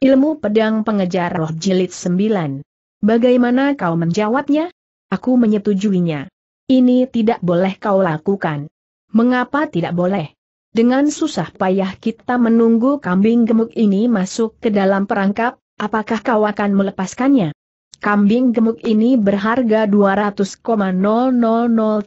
Ilmu pedang pengejar roh jilid 9. Bagaimana kau menjawabnya? Aku menyetujuinya. Ini tidak boleh kau lakukan. Mengapa tidak boleh? Dengan susah payah kita menunggu kambing gemuk ini masuk ke dalam perangkap, apakah kau akan melepaskannya? Kambing gemuk ini berharga 200,000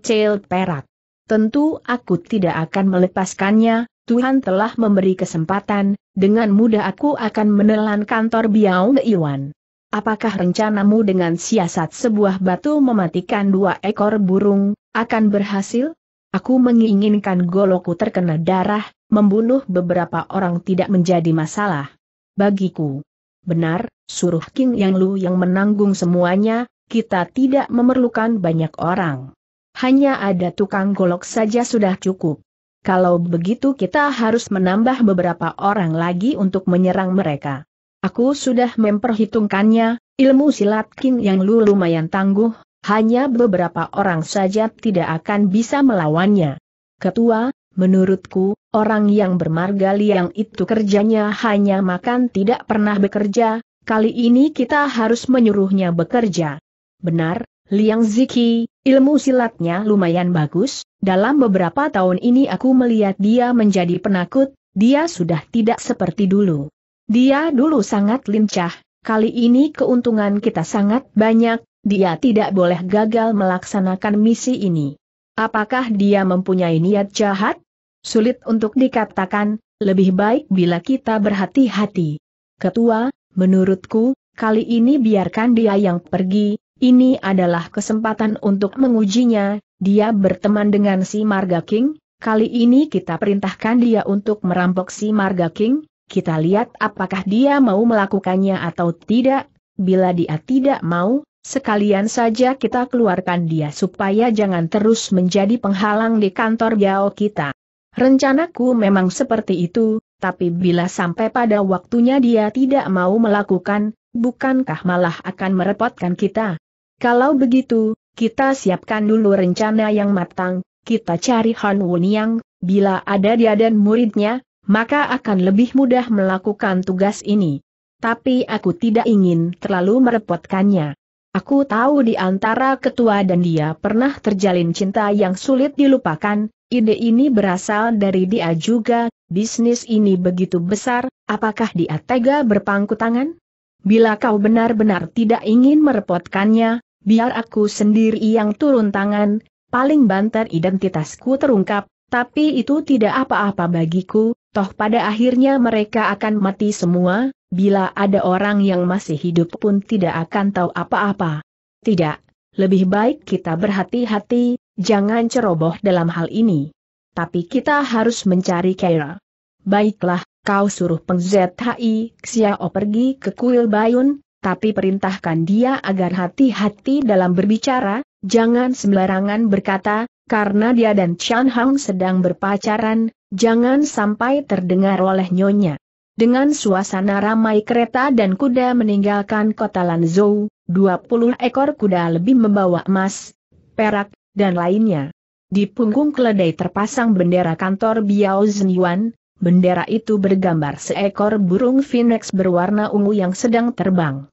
cel perak. Tentu aku tidak akan melepaskannya, Tuhan telah memberi kesempatan, dengan mudah aku akan menelan kantor Biao Iwan. Apakah rencanamu dengan siasat sebuah batu mematikan dua ekor burung, akan berhasil? Aku menginginkan goloku terkena darah, membunuh beberapa orang tidak menjadi masalah. Bagiku. Benar, suruh King Yang Lu yang menanggung semuanya, kita tidak memerlukan banyak orang. Hanya ada tukang golok saja sudah cukup. Kalau begitu kita harus menambah beberapa orang lagi untuk menyerang mereka. Aku sudah memperhitungkannya, ilmu silat King yang lu lumayan tangguh, hanya beberapa orang saja tidak akan bisa melawannya. Ketua, menurutku, orang yang bermarga liang itu kerjanya hanya makan tidak pernah bekerja, kali ini kita harus menyuruhnya bekerja. Benar, Liang Ziki, ilmu silatnya lumayan bagus, dalam beberapa tahun ini aku melihat dia menjadi penakut, dia sudah tidak seperti dulu. Dia dulu sangat lincah, kali ini keuntungan kita sangat banyak, dia tidak boleh gagal melaksanakan misi ini. Apakah dia mempunyai niat jahat? Sulit untuk dikatakan, lebih baik bila kita berhati-hati. Ketua, menurutku, kali ini biarkan dia yang pergi, ini adalah kesempatan untuk mengujinya, dia berteman dengan si Marga King, kali ini kita perintahkan dia untuk merampok si Marga King, kita lihat apakah dia mau melakukannya atau tidak, bila dia tidak mau, sekalian saja kita keluarkan dia supaya jangan terus menjadi penghalang di kantor Biao kita. Rencanaku memang seperti itu, tapi bila sampai pada waktunya dia tidak mau melakukan, bukankah malah akan merepotkan kita? Kalau begitu, kita siapkan dulu rencana yang matang, kita cari Han Yang, bila ada dia dan muridnya, maka akan lebih mudah melakukan tugas ini. Tapi aku tidak ingin terlalu merepotkannya. Aku tahu di antara ketua dan dia pernah terjalin cinta yang sulit dilupakan, ide ini berasal dari dia juga, bisnis ini begitu besar, apakah dia tega berpangku tangan? Bila kau benar-benar tidak ingin merepotkannya, biar aku sendiri yang turun tangan, paling banter identitasku terungkap, tapi itu tidak apa-apa bagiku, toh pada akhirnya mereka akan mati semua, bila ada orang yang masih hidup pun tidak akan tahu apa-apa. Tidak, lebih baik kita berhati-hati, jangan ceroboh dalam hal ini. Tapi kita harus mencari Kaira. Baiklah, kau suruh Peng ZHI Xiao pergi ke kuil Bayun, tapi perintahkan dia agar hati-hati dalam berbicara, jangan sembarangan berkata, karena dia dan Chan Hang sedang berpacaran, jangan sampai terdengar oleh nyonya. Dengan suasana ramai kereta dan kuda meninggalkan kota Lanzhou, 20 ekor kuda lebih membawa emas, perak, dan lainnya. Di punggung keledai terpasang bendera kantor Biao Zhenyuan. bendera itu bergambar seekor burung phoenix berwarna ungu yang sedang terbang.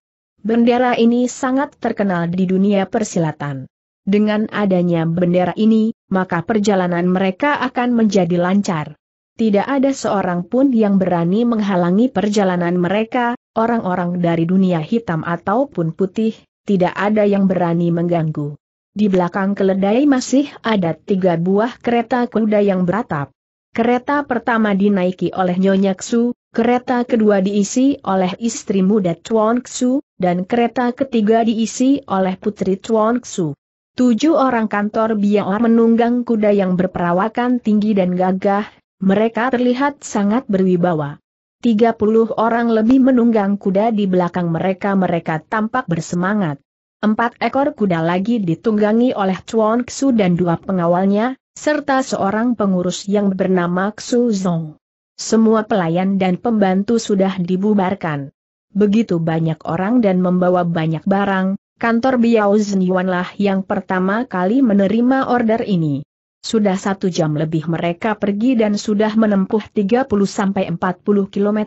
Bendera ini sangat terkenal di dunia persilatan. Dengan adanya bendera ini, maka perjalanan mereka akan menjadi lancar. Tidak ada seorang pun yang berani menghalangi perjalanan mereka, orang-orang dari dunia hitam ataupun putih, tidak ada yang berani mengganggu. Di belakang keledai masih ada tiga buah kereta kuda yang beratap. Kereta pertama dinaiki oleh Nyonya Ksu, Kereta kedua diisi oleh istri muda Chuan Xu, dan kereta ketiga diisi oleh putri Chuan Xu. Tujuh orang kantor biar menunggang kuda yang berperawakan tinggi dan gagah, mereka terlihat sangat berwibawa. Tiga puluh orang lebih menunggang kuda di belakang mereka mereka tampak bersemangat. Empat ekor kuda lagi ditunggangi oleh Chuan Xu dan dua pengawalnya, serta seorang pengurus yang bernama Xu Zong. Semua pelayan dan pembantu sudah dibubarkan. Begitu banyak orang dan membawa banyak barang, kantor Biao Zhenyuanlah yang pertama kali menerima order ini. Sudah satu jam lebih mereka pergi dan sudah menempuh 30-40 km.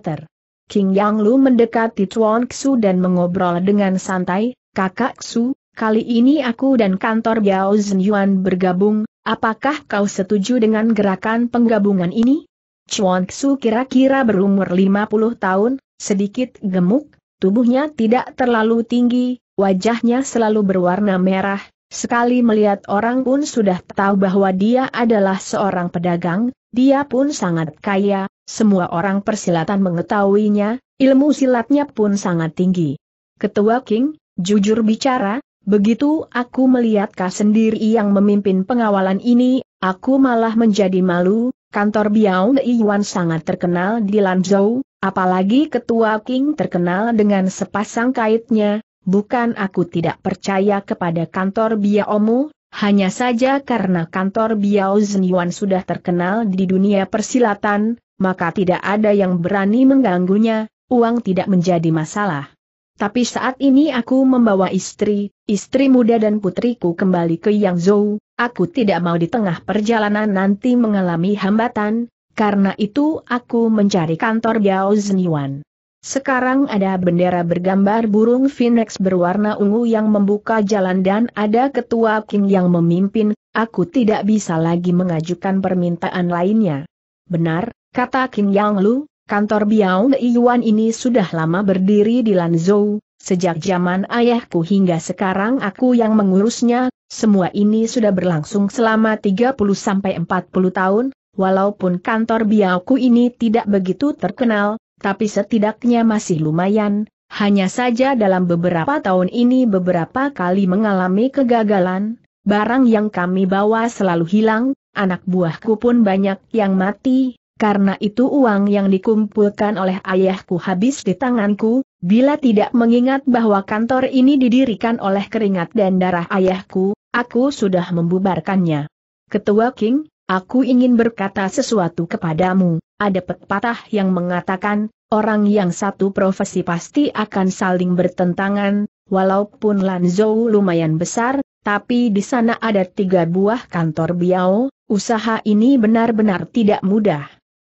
King Yang Lu mendekati Chuan Xu dan mengobrol dengan santai, Kakak Xu, kali ini aku dan kantor Biao Zhenyuan bergabung, apakah kau setuju dengan gerakan penggabungan ini? Chuan Su kira-kira berumur 50 tahun, sedikit gemuk, tubuhnya tidak terlalu tinggi, wajahnya selalu berwarna merah, sekali melihat orang pun sudah tahu bahwa dia adalah seorang pedagang, dia pun sangat kaya, semua orang persilatan mengetahuinya, ilmu silatnya pun sangat tinggi. Ketua King, jujur bicara, begitu aku melihat kau sendiri yang memimpin pengawalan ini, aku malah menjadi malu, Kantor Biao Yuan sangat terkenal di Lanzhou, apalagi ketua King terkenal dengan sepasang kaitnya, bukan aku tidak percaya kepada kantor Biaomu, hanya saja karena kantor Biao Yuan sudah terkenal di dunia persilatan, maka tidak ada yang berani mengganggunya, uang tidak menjadi masalah. Tapi saat ini aku membawa istri, istri muda dan putriku kembali ke Yangzhou, aku tidak mau di tengah perjalanan nanti mengalami hambatan, karena itu aku mencari kantor Yao Zhenyuan. Sekarang ada bendera bergambar burung phoenix berwarna ungu yang membuka jalan dan ada ketua King yang memimpin, aku tidak bisa lagi mengajukan permintaan lainnya. Benar, kata King Yang Lu, Kantor Biao Yuan ini sudah lama berdiri di Lanzhou, sejak zaman ayahku hingga sekarang aku yang mengurusnya, semua ini sudah berlangsung selama 30-40 tahun, walaupun kantor Biaoku ini tidak begitu terkenal, tapi setidaknya masih lumayan, hanya saja dalam beberapa tahun ini beberapa kali mengalami kegagalan, barang yang kami bawa selalu hilang, anak buahku pun banyak yang mati, karena itu uang yang dikumpulkan oleh ayahku habis di tanganku, bila tidak mengingat bahwa kantor ini didirikan oleh keringat dan darah ayahku, aku sudah membubarkannya. Ketua King, aku ingin berkata sesuatu kepadamu, ada pepatah yang mengatakan, orang yang satu profesi pasti akan saling bertentangan, walaupun Lanzhou lumayan besar, tapi di sana ada tiga buah kantor Biao, usaha ini benar-benar tidak mudah.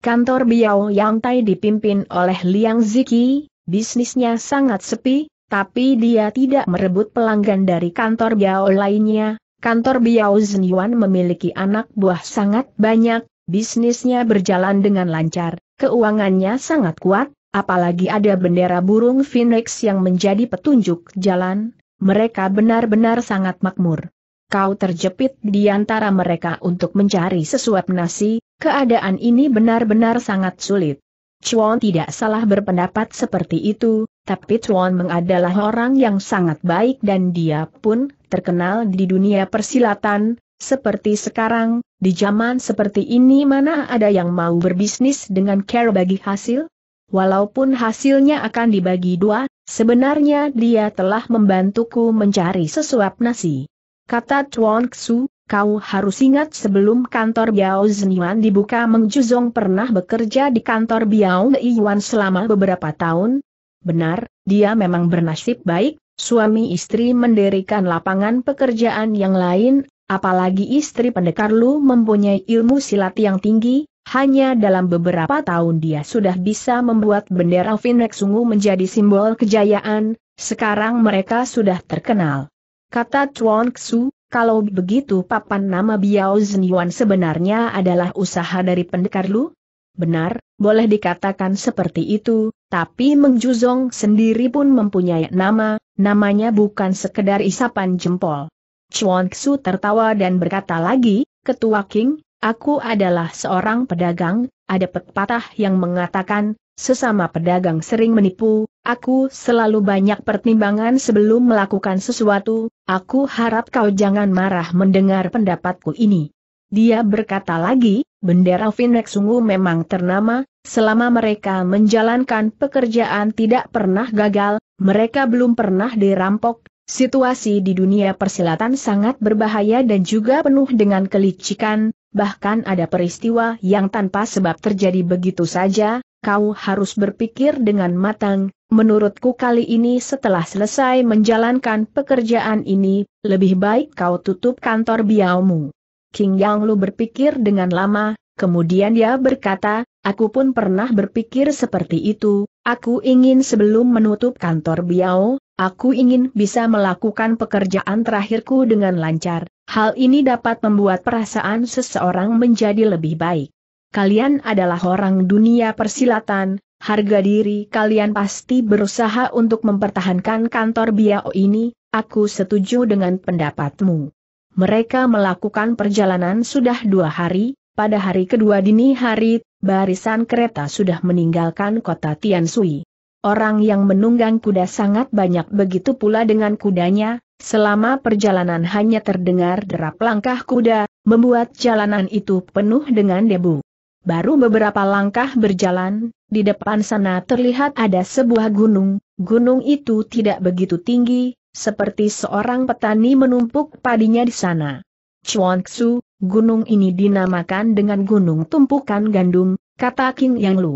Kantor Biao Yang Tai dipimpin oleh Liang Ziki, bisnisnya sangat sepi, tapi dia tidak merebut pelanggan dari kantor Biao lainnya. Kantor Biao Zhenyuan memiliki anak buah sangat banyak, bisnisnya berjalan dengan lancar, keuangannya sangat kuat, apalagi ada bendera burung phoenix yang menjadi petunjuk jalan, mereka benar-benar sangat makmur. Kau terjepit di antara mereka untuk mencari sesuap nasi, Keadaan ini benar-benar sangat sulit. Chuan tidak salah berpendapat seperti itu, tapi Chuan Meng adalah orang yang sangat baik dan dia pun terkenal di dunia persilatan, seperti sekarang, di zaman seperti ini mana ada yang mau berbisnis dengan care bagi hasil? Walaupun hasilnya akan dibagi dua, sebenarnya dia telah membantuku mencari sesuap nasi. Kata Chuan Xu, Kau harus ingat sebelum kantor Biao Zhenyuan dibuka Meng Juzong pernah bekerja di kantor Biao Yuan selama beberapa tahun. Benar, dia memang bernasib baik, suami istri mendirikan lapangan pekerjaan yang lain, apalagi istri pendekar Lu mempunyai ilmu silat yang tinggi, hanya dalam beberapa tahun dia sudah bisa membuat bendera Finrek sungguh menjadi simbol kejayaan, sekarang mereka sudah terkenal. Kata Chuan Ksu, kalau begitu papan nama Biao Zenyuan sebenarnya adalah usaha dari pendekar Lu? Benar, boleh dikatakan seperti itu, tapi Meng Juzong sendiri pun mempunyai nama, namanya bukan sekedar isapan jempol. Chuan Xu tertawa dan berkata lagi, Ketua King, Aku adalah seorang pedagang, ada pepatah yang mengatakan, sesama pedagang sering menipu, aku selalu banyak pertimbangan sebelum melakukan sesuatu, aku harap kau jangan marah mendengar pendapatku ini. Dia berkata lagi, bendera Finnex sungguh memang ternama, selama mereka menjalankan pekerjaan tidak pernah gagal, mereka belum pernah dirampok, situasi di dunia persilatan sangat berbahaya dan juga penuh dengan kelicikan, bahkan ada peristiwa yang tanpa sebab terjadi begitu saja, kau harus berpikir dengan matang, menurutku kali ini setelah selesai menjalankan pekerjaan ini, lebih baik kau tutup kantor biaumu. King Yang Lu berpikir dengan lama, kemudian dia berkata, aku pun pernah berpikir seperti itu, aku ingin sebelum menutup kantor biau, aku ingin bisa melakukan pekerjaan terakhirku dengan lancar. Hal ini dapat membuat perasaan seseorang menjadi lebih baik. Kalian adalah orang dunia persilatan, harga diri kalian pasti berusaha untuk mempertahankan kantor Biao ini, aku setuju dengan pendapatmu. Mereka melakukan perjalanan sudah dua hari, pada hari kedua dini hari, barisan kereta sudah meninggalkan kota Tiansui. Orang yang menunggang kuda sangat banyak begitu pula dengan kudanya, Selama perjalanan hanya terdengar derap langkah kuda, membuat jalanan itu penuh dengan debu. Baru beberapa langkah berjalan, di depan sana terlihat ada sebuah gunung, gunung itu tidak begitu tinggi, seperti seorang petani menumpuk padinya di sana. Chuanxu, gunung ini dinamakan dengan gunung tumpukan gandum, kata King Yang Lu.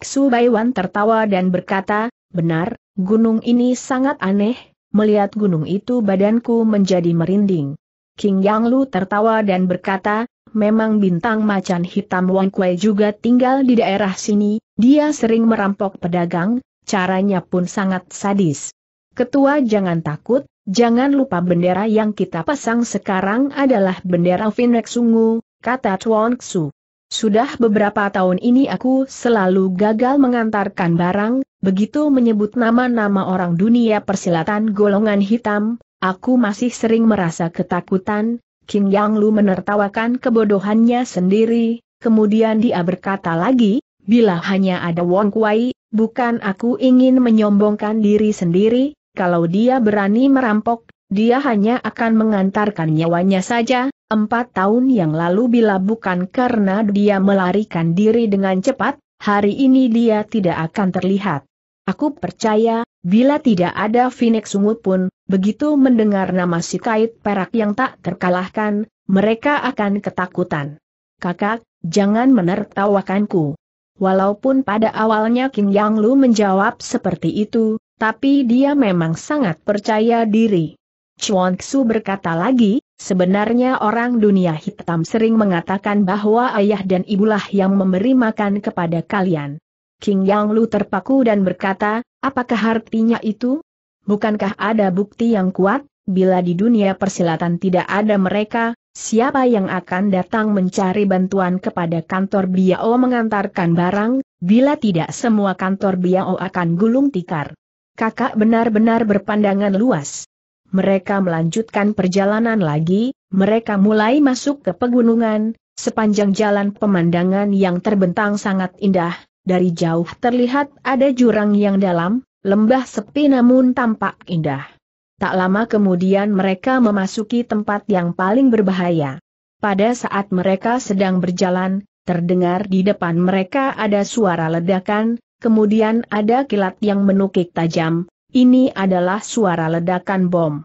Xu Baiwan tertawa dan berkata, benar, gunung ini sangat aneh, Melihat gunung itu badanku menjadi merinding. King Yang Lu tertawa dan berkata, memang bintang macan hitam Wang Kuei juga tinggal di daerah sini, dia sering merampok pedagang, caranya pun sangat sadis. Ketua jangan takut, jangan lupa bendera yang kita pasang sekarang adalah bendera Finrek Sungu, kata Chuan Xu. Sudah beberapa tahun ini aku selalu gagal mengantarkan barang, begitu menyebut nama-nama orang dunia persilatan golongan hitam, aku masih sering merasa ketakutan, King Yang Lu menertawakan kebodohannya sendiri, kemudian dia berkata lagi, bila hanya ada Wong Kuai, bukan aku ingin menyombongkan diri sendiri, kalau dia berani merampok, dia hanya akan mengantarkan nyawanya saja, Empat tahun yang lalu bila bukan karena dia melarikan diri dengan cepat, hari ini dia tidak akan terlihat. Aku percaya, bila tidak ada Phoenix Sungut pun, begitu mendengar nama si kait perak yang tak terkalahkan, mereka akan ketakutan. Kakak, jangan menertawakanku. Walaupun pada awalnya King Yang Lu menjawab seperti itu, tapi dia memang sangat percaya diri. Chuan Xu berkata lagi, Sebenarnya orang dunia hitam sering mengatakan bahwa ayah dan ibulah yang memberi makan kepada kalian. King Yang Lu terpaku dan berkata, apakah artinya itu? Bukankah ada bukti yang kuat, bila di dunia persilatan tidak ada mereka, Siapa yang akan datang mencari bantuan kepada kantor Biao mengantarkan barang, bila tidak semua kantor Biao akan gulung tikar. Kakak benar-benar berpandangan luas. Mereka melanjutkan perjalanan lagi, mereka mulai masuk ke pegunungan, sepanjang jalan pemandangan yang terbentang sangat indah, dari jauh terlihat ada jurang yang dalam, lembah sepi namun tampak indah. Tak lama kemudian mereka memasuki tempat yang paling berbahaya. Pada saat mereka sedang berjalan, terdengar di depan mereka ada suara ledakan, kemudian ada kilat yang menukik tajam, ini adalah suara ledakan bom.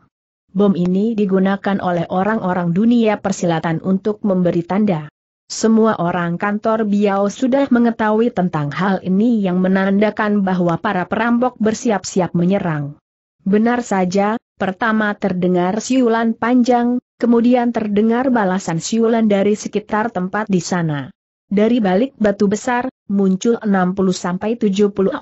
Bom ini digunakan oleh orang-orang dunia persilatan untuk memberi tanda. Semua orang kantor Biao sudah mengetahui tentang hal ini yang menandakan bahwa para perampok bersiap-siap menyerang. Benar saja, pertama terdengar siulan panjang, kemudian terdengar balasan siulan dari sekitar tempat di sana. Dari balik batu besar, muncul 60-70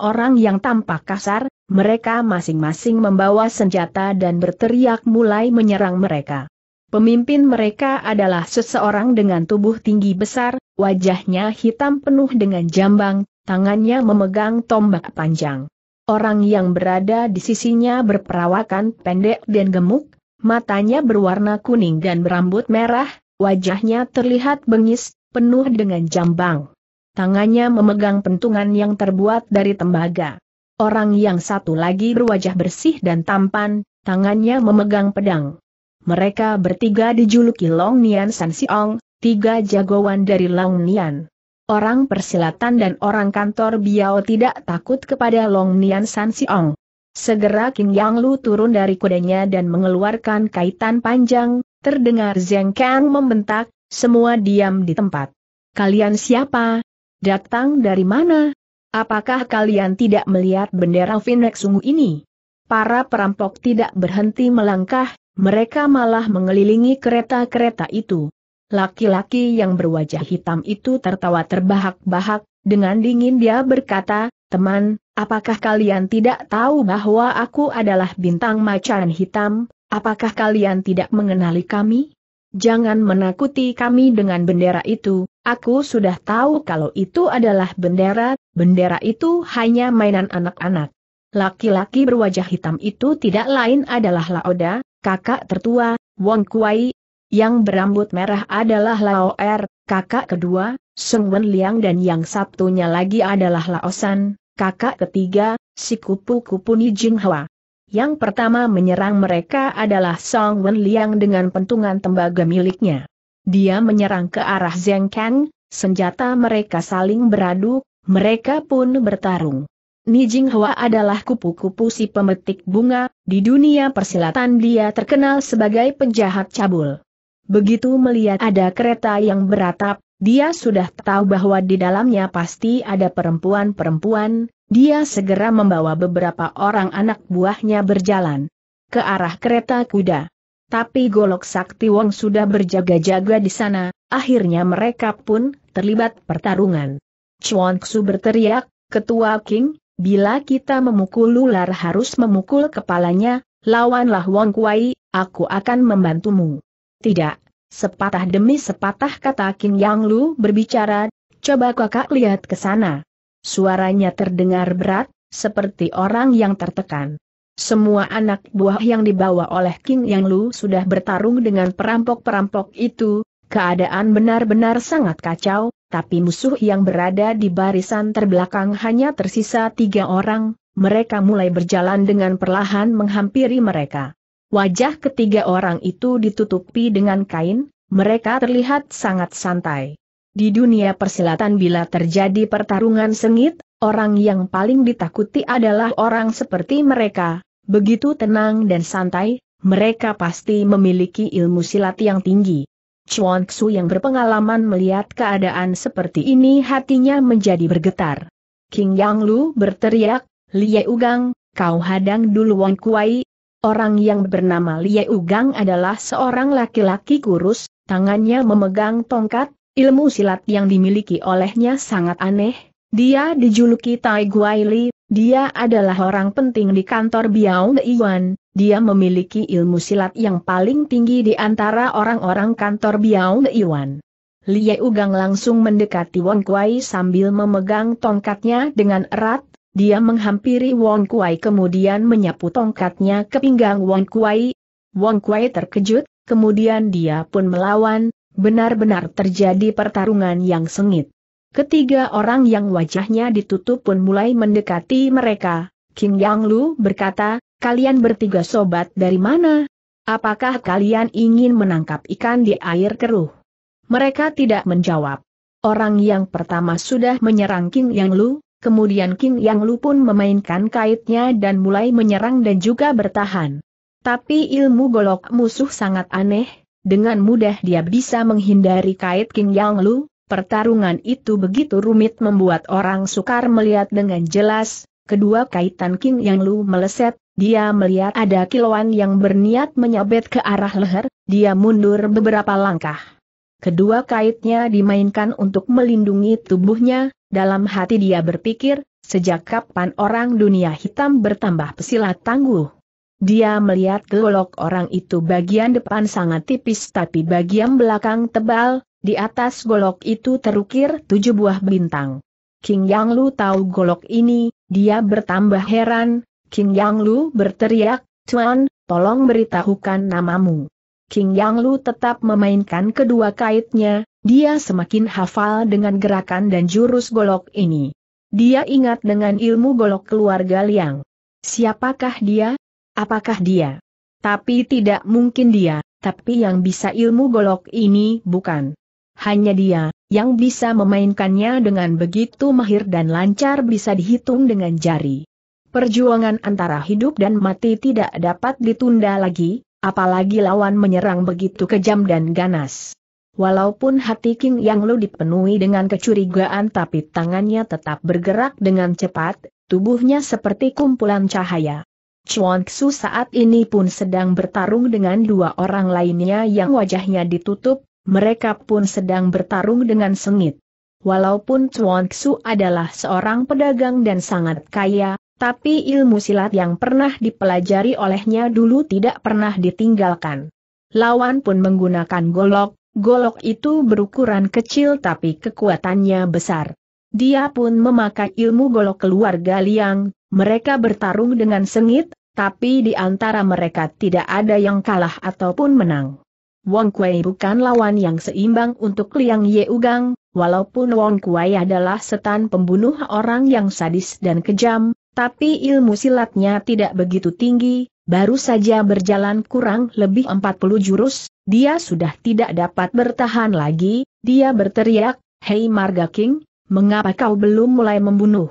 orang yang tampak kasar, mereka masing-masing membawa senjata dan berteriak mulai menyerang mereka. Pemimpin mereka adalah seseorang dengan tubuh tinggi besar, wajahnya hitam penuh dengan jambang, tangannya memegang tombak panjang. Orang yang berada di sisinya berperawakan pendek dan gemuk, matanya berwarna kuning dan berambut merah, wajahnya terlihat bengis, penuh dengan jambang. Tangannya memegang pentungan yang terbuat dari tembaga. Orang yang satu lagi berwajah bersih dan tampan, tangannya memegang pedang. Mereka bertiga dijuluki Long Nian San Siong, tiga jagoan dari Long Nian. Orang persilatan dan orang kantor Biao tidak takut kepada Long Nian San Siong. Segera Kim Yang Lu turun dari kudanya dan mengeluarkan kaitan panjang, terdengar Zheng Kang membentak, semua diam di tempat. Kalian siapa? Datang dari mana? Apakah kalian tidak melihat bendera Phoenix sungguh ini? Para perampok tidak berhenti melangkah, mereka malah mengelilingi kereta-kereta itu. Laki-laki yang berwajah hitam itu tertawa terbahak-bahak, dengan dingin dia berkata, teman, apakah kalian tidak tahu bahwa aku adalah bintang macan hitam, apakah kalian tidak mengenali kami? Jangan menakuti kami dengan bendera itu, aku sudah tahu kalau itu adalah bendera, bendera itu hanya mainan anak-anak. Laki-laki berwajah hitam itu tidak lain adalah Laoda, kakak tertua, Wong Kuai. Yang berambut merah adalah Lao Er, kakak kedua, Sung Wen Liang dan yang satunya lagi adalah Laosan, kakak ketiga, si kupu-kupu Nijing Hua. Yang pertama menyerang mereka adalah Song Wen Liang dengan pentungan tembaga miliknya. Dia menyerang ke arah Zheng Kang, senjata mereka saling beradu, mereka pun bertarung. Nijing Hua adalah kupu-kupu si pemetik bunga, di dunia persilatan dia terkenal sebagai penjahat cabul. Begitu melihat ada kereta yang beratap, dia sudah tahu bahwa di dalamnya pasti ada perempuan-perempuan, dia segera membawa beberapa orang anak buahnya berjalan ke arah kereta kuda. Tapi Golok Sakti Wong sudah berjaga-jaga di sana, akhirnya mereka pun terlibat pertarungan. Chuan Xu berteriak, Ketua King, bila kita memukul ular harus memukul kepalanya, lawanlah Wong Kuai, aku akan membantumu. Tidak, sepatah demi sepatah kata King Yang Lu berbicara, coba kakak lihat ke sana. Suaranya terdengar berat, seperti orang yang tertekan. Semua anak buah yang dibawa oleh King Yang Lu sudah bertarung dengan perampok-perampok itu, keadaan benar-benar sangat kacau, tapi musuh yang berada di barisan terbelakang hanya tersisa tiga orang, mereka mulai berjalan dengan perlahan menghampiri mereka. Wajah ketiga orang itu ditutupi dengan kain, mereka terlihat sangat santai. Di dunia persilatan bila terjadi pertarungan sengit, orang yang paling ditakuti adalah orang seperti mereka, begitu tenang dan santai, mereka pasti memiliki ilmu silat yang tinggi. Chuan Xu yang berpengalaman melihat keadaan seperti ini hatinya menjadi bergetar. King Yang Lu berteriak, Liye Ugang, kau hadang dulu Wang Kuai. Orang yang bernama Liye Ugang adalah seorang laki-laki kurus, tangannya memegang tongkat, Ilmu silat yang dimiliki olehnya sangat aneh, dia dijuluki Tai Guaili, dia adalah orang penting di kantor Biao Yuan. dia memiliki ilmu silat yang paling tinggi di antara orang-orang kantor Biao Iwan. Lie Ugang langsung mendekati Wong Kuai sambil memegang tongkatnya dengan erat, dia menghampiri Wong Kuai kemudian menyapu tongkatnya ke pinggang Wong Kuai. Wong Kuai terkejut, kemudian dia pun melawan, Benar-benar terjadi pertarungan yang sengit. Ketiga orang yang wajahnya ditutup pun mulai mendekati mereka. King Yang Lu berkata, kalian bertiga sobat dari mana? Apakah kalian ingin menangkap ikan di air keruh? Mereka tidak menjawab. Orang yang pertama sudah menyerang King Yang Lu, kemudian King Yang Lu pun memainkan kaitnya dan mulai menyerang dan juga bertahan. Tapi ilmu golok musuh sangat aneh, dengan mudah dia bisa menghindari kait King Yang Lu, pertarungan itu begitu rumit membuat orang sukar melihat dengan jelas, kedua kaitan King Yang Lu meleset, dia melihat ada kilauan yang berniat menyabet ke arah leher, dia mundur beberapa langkah. Kedua kaitnya dimainkan untuk melindungi tubuhnya, dalam hati dia berpikir, sejak kapan orang dunia hitam bertambah pesilat tangguh. Dia melihat golok orang itu bagian depan sangat tipis tapi bagian belakang tebal, di atas golok itu terukir tujuh buah bintang. King Yang Lu tahu golok ini, dia bertambah heran, King Yang Lu berteriak, Tuan, tolong beritahukan namamu. King Yang Lu tetap memainkan kedua kaitnya, dia semakin hafal dengan gerakan dan jurus golok ini. Dia ingat dengan ilmu golok keluarga Liang. Siapakah dia? Apakah dia? Tapi tidak mungkin dia, tapi yang bisa ilmu golok ini bukan. Hanya dia, yang bisa memainkannya dengan begitu mahir dan lancar bisa dihitung dengan jari. Perjuangan antara hidup dan mati tidak dapat ditunda lagi, apalagi lawan menyerang begitu kejam dan ganas. Walaupun hati King Yang Lu dipenuhi dengan kecurigaan tapi tangannya tetap bergerak dengan cepat, tubuhnya seperti kumpulan cahaya. Chuan Xu saat ini pun sedang bertarung dengan dua orang lainnya yang wajahnya ditutup, mereka pun sedang bertarung dengan sengit. Walaupun Chuan Xu adalah seorang pedagang dan sangat kaya, tapi ilmu silat yang pernah dipelajari olehnya dulu tidak pernah ditinggalkan. Lawan pun menggunakan golok, golok itu berukuran kecil tapi kekuatannya besar. Dia pun memakai ilmu golok keluarga Liang, mereka bertarung dengan sengit, tapi di antara mereka tidak ada yang kalah ataupun menang. Wong Kuei bukan lawan yang seimbang untuk Liang Yeugang, walaupun Wong Kuei adalah setan pembunuh orang yang sadis dan kejam, tapi ilmu silatnya tidak begitu tinggi, baru saja berjalan kurang lebih 40 jurus, dia sudah tidak dapat bertahan lagi, dia berteriak, Hei Marga King, Mengapa kau belum mulai membunuh?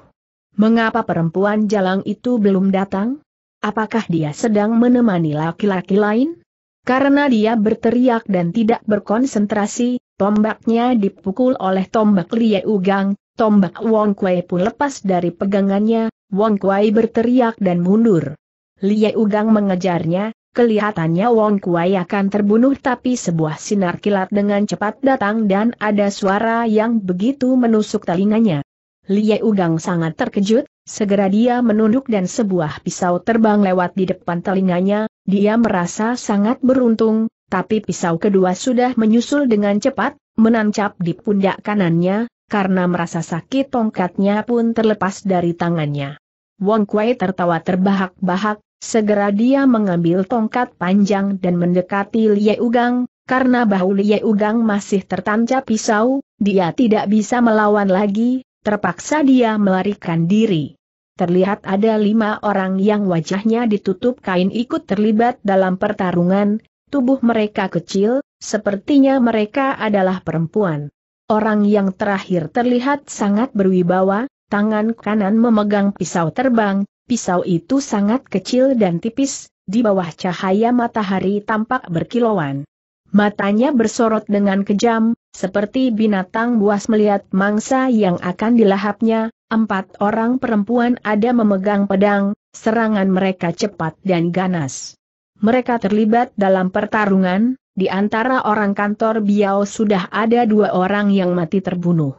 Mengapa perempuan jalang itu belum datang? Apakah dia sedang menemani laki-laki lain? Karena dia berteriak dan tidak berkonsentrasi, tombaknya dipukul oleh tombak Lie Ugang, tombak Wong Kuei pun lepas dari pegangannya, Wong Kuei berteriak dan mundur. Lie Ugang mengejarnya, Kelihatannya Wong Kuai akan terbunuh tapi sebuah sinar kilat dengan cepat datang dan ada suara yang begitu menusuk telinganya. Liye Ugang sangat terkejut, segera dia menunduk dan sebuah pisau terbang lewat di depan telinganya, dia merasa sangat beruntung, tapi pisau kedua sudah menyusul dengan cepat, menancap di pundak kanannya, karena merasa sakit tongkatnya pun terlepas dari tangannya. Wong Kuai tertawa terbahak-bahak, Segera dia mengambil tongkat panjang dan mendekati Lie Ugang, karena bahu Lie Ugang masih tertancap pisau, dia tidak bisa melawan lagi, terpaksa dia melarikan diri. Terlihat ada lima orang yang wajahnya ditutup kain ikut terlibat dalam pertarungan, tubuh mereka kecil, sepertinya mereka adalah perempuan. Orang yang terakhir terlihat sangat berwibawa, tangan kanan memegang pisau terbang, pisau itu sangat kecil dan tipis, di bawah cahaya matahari tampak berkilauan. Matanya bersorot dengan kejam, seperti binatang buas melihat mangsa yang akan dilahapnya, empat orang perempuan ada memegang pedang, serangan mereka cepat dan ganas. Mereka terlibat dalam pertarungan, di antara orang kantor Biao sudah ada dua orang yang mati terbunuh.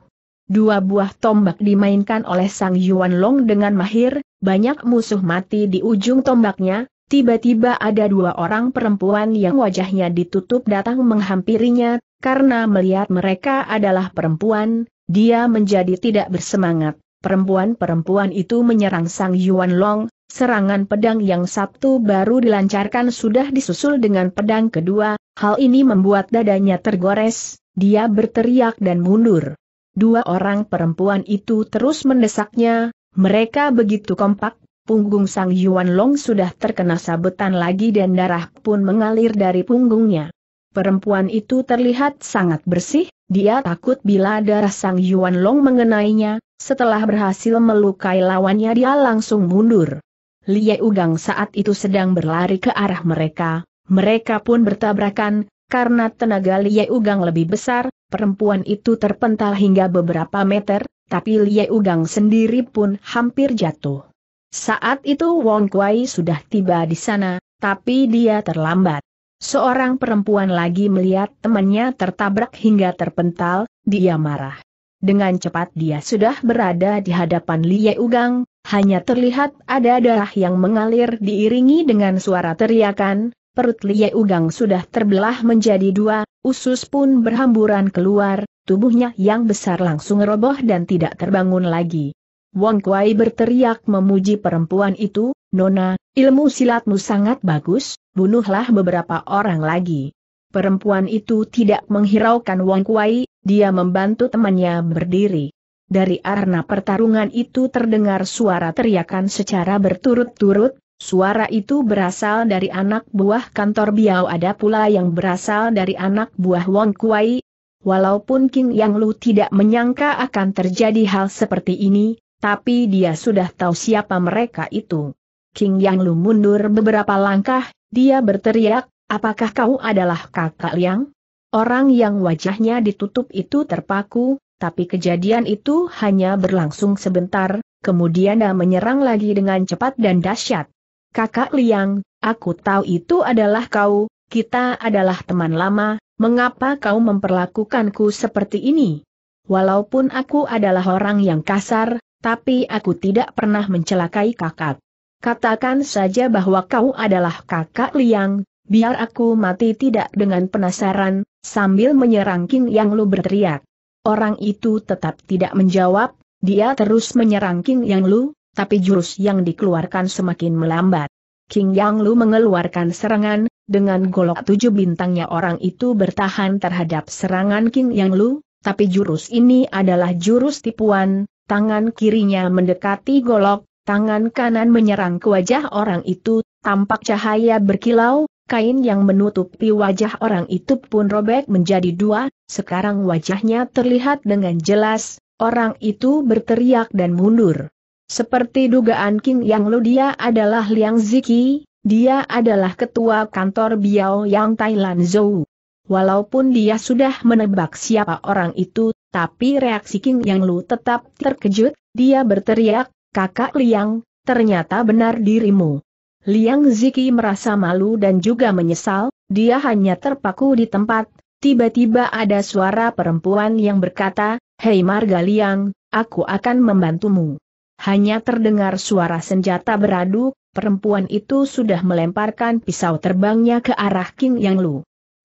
Dua buah tombak dimainkan oleh Sang Yuan Long dengan mahir, banyak musuh mati di ujung tombaknya, tiba-tiba ada dua orang perempuan yang wajahnya ditutup datang menghampirinya, karena melihat mereka adalah perempuan, dia menjadi tidak bersemangat. Perempuan-perempuan itu menyerang Sang Yuan Long, serangan pedang yang Sabtu baru dilancarkan sudah disusul dengan pedang kedua, hal ini membuat dadanya tergores, dia berteriak dan mundur. Dua orang perempuan itu terus mendesaknya, mereka begitu kompak, punggung Sang Yuan Long sudah terkena sabetan lagi dan darah pun mengalir dari punggungnya. Perempuan itu terlihat sangat bersih, dia takut bila darah Sang Yuan Long mengenainya, setelah berhasil melukai lawannya dia langsung mundur. Liye Ugang saat itu sedang berlari ke arah mereka, mereka pun bertabrakan, karena tenaga Lie Ugang lebih besar, perempuan itu terpental hingga beberapa meter, tapi Lie Ugang sendiri pun hampir jatuh. Saat itu Wong Kwai sudah tiba di sana, tapi dia terlambat. Seorang perempuan lagi melihat temannya tertabrak hingga terpental, dia marah. Dengan cepat dia sudah berada di hadapan Lie Ugang, hanya terlihat ada darah yang mengalir diiringi dengan suara teriakan, perut Lie Ugang sudah terbelah menjadi dua, usus pun berhamburan keluar, tubuhnya yang besar langsung roboh dan tidak terbangun lagi. Wong Kuai berteriak memuji perempuan itu, Nona, ilmu silatmu sangat bagus, bunuhlah beberapa orang lagi. Perempuan itu tidak menghiraukan Wong Kuai, dia membantu temannya berdiri. Dari arena pertarungan itu terdengar suara teriakan secara berturut-turut, Suara itu berasal dari anak buah kantor Biao ada pula yang berasal dari anak buah Wong Kuai. Walaupun King Yang Lu tidak menyangka akan terjadi hal seperti ini, tapi dia sudah tahu siapa mereka itu. King Yang Lu mundur beberapa langkah, dia berteriak, apakah kau adalah kakak Liang? Orang yang wajahnya ditutup itu terpaku, tapi kejadian itu hanya berlangsung sebentar, kemudian dia menyerang lagi dengan cepat dan dahsyat. Kakak Liang, aku tahu itu adalah kau, kita adalah teman lama, mengapa kau memperlakukanku seperti ini? Walaupun aku adalah orang yang kasar, tapi aku tidak pernah mencelakai kakak. Katakan saja bahwa kau adalah kakak Liang, biar aku mati tidak dengan penasaran, sambil menyerang King Yang Lu berteriak. Orang itu tetap tidak menjawab, dia terus menyerang King Yang Lu, tapi jurus yang dikeluarkan semakin melambat. King Yang Lu mengeluarkan serangan, dengan golok tujuh bintangnya orang itu bertahan terhadap serangan King Yang Lu, tapi jurus ini adalah jurus tipuan, tangan kirinya mendekati golok, tangan kanan menyerang ke wajah orang itu, tampak cahaya berkilau, kain yang menutupi wajah orang itu pun robek menjadi dua, sekarang wajahnya terlihat dengan jelas, orang itu berteriak dan mundur. Seperti dugaan King Yang Lu dia adalah Liang Ziki, dia adalah ketua kantor Biao Yang Thailand Zhou. Walaupun dia sudah menebak siapa orang itu, tapi reaksi King Yang Lu tetap terkejut, dia berteriak, kakak Liang, ternyata benar dirimu. Liang Ziki merasa malu dan juga menyesal, dia hanya terpaku di tempat, tiba-tiba ada suara perempuan yang berkata, Hei Marga Liang, aku akan membantumu hanya terdengar suara senjata beradu, perempuan itu sudah melemparkan pisau terbangnya ke arah King Yang Lu.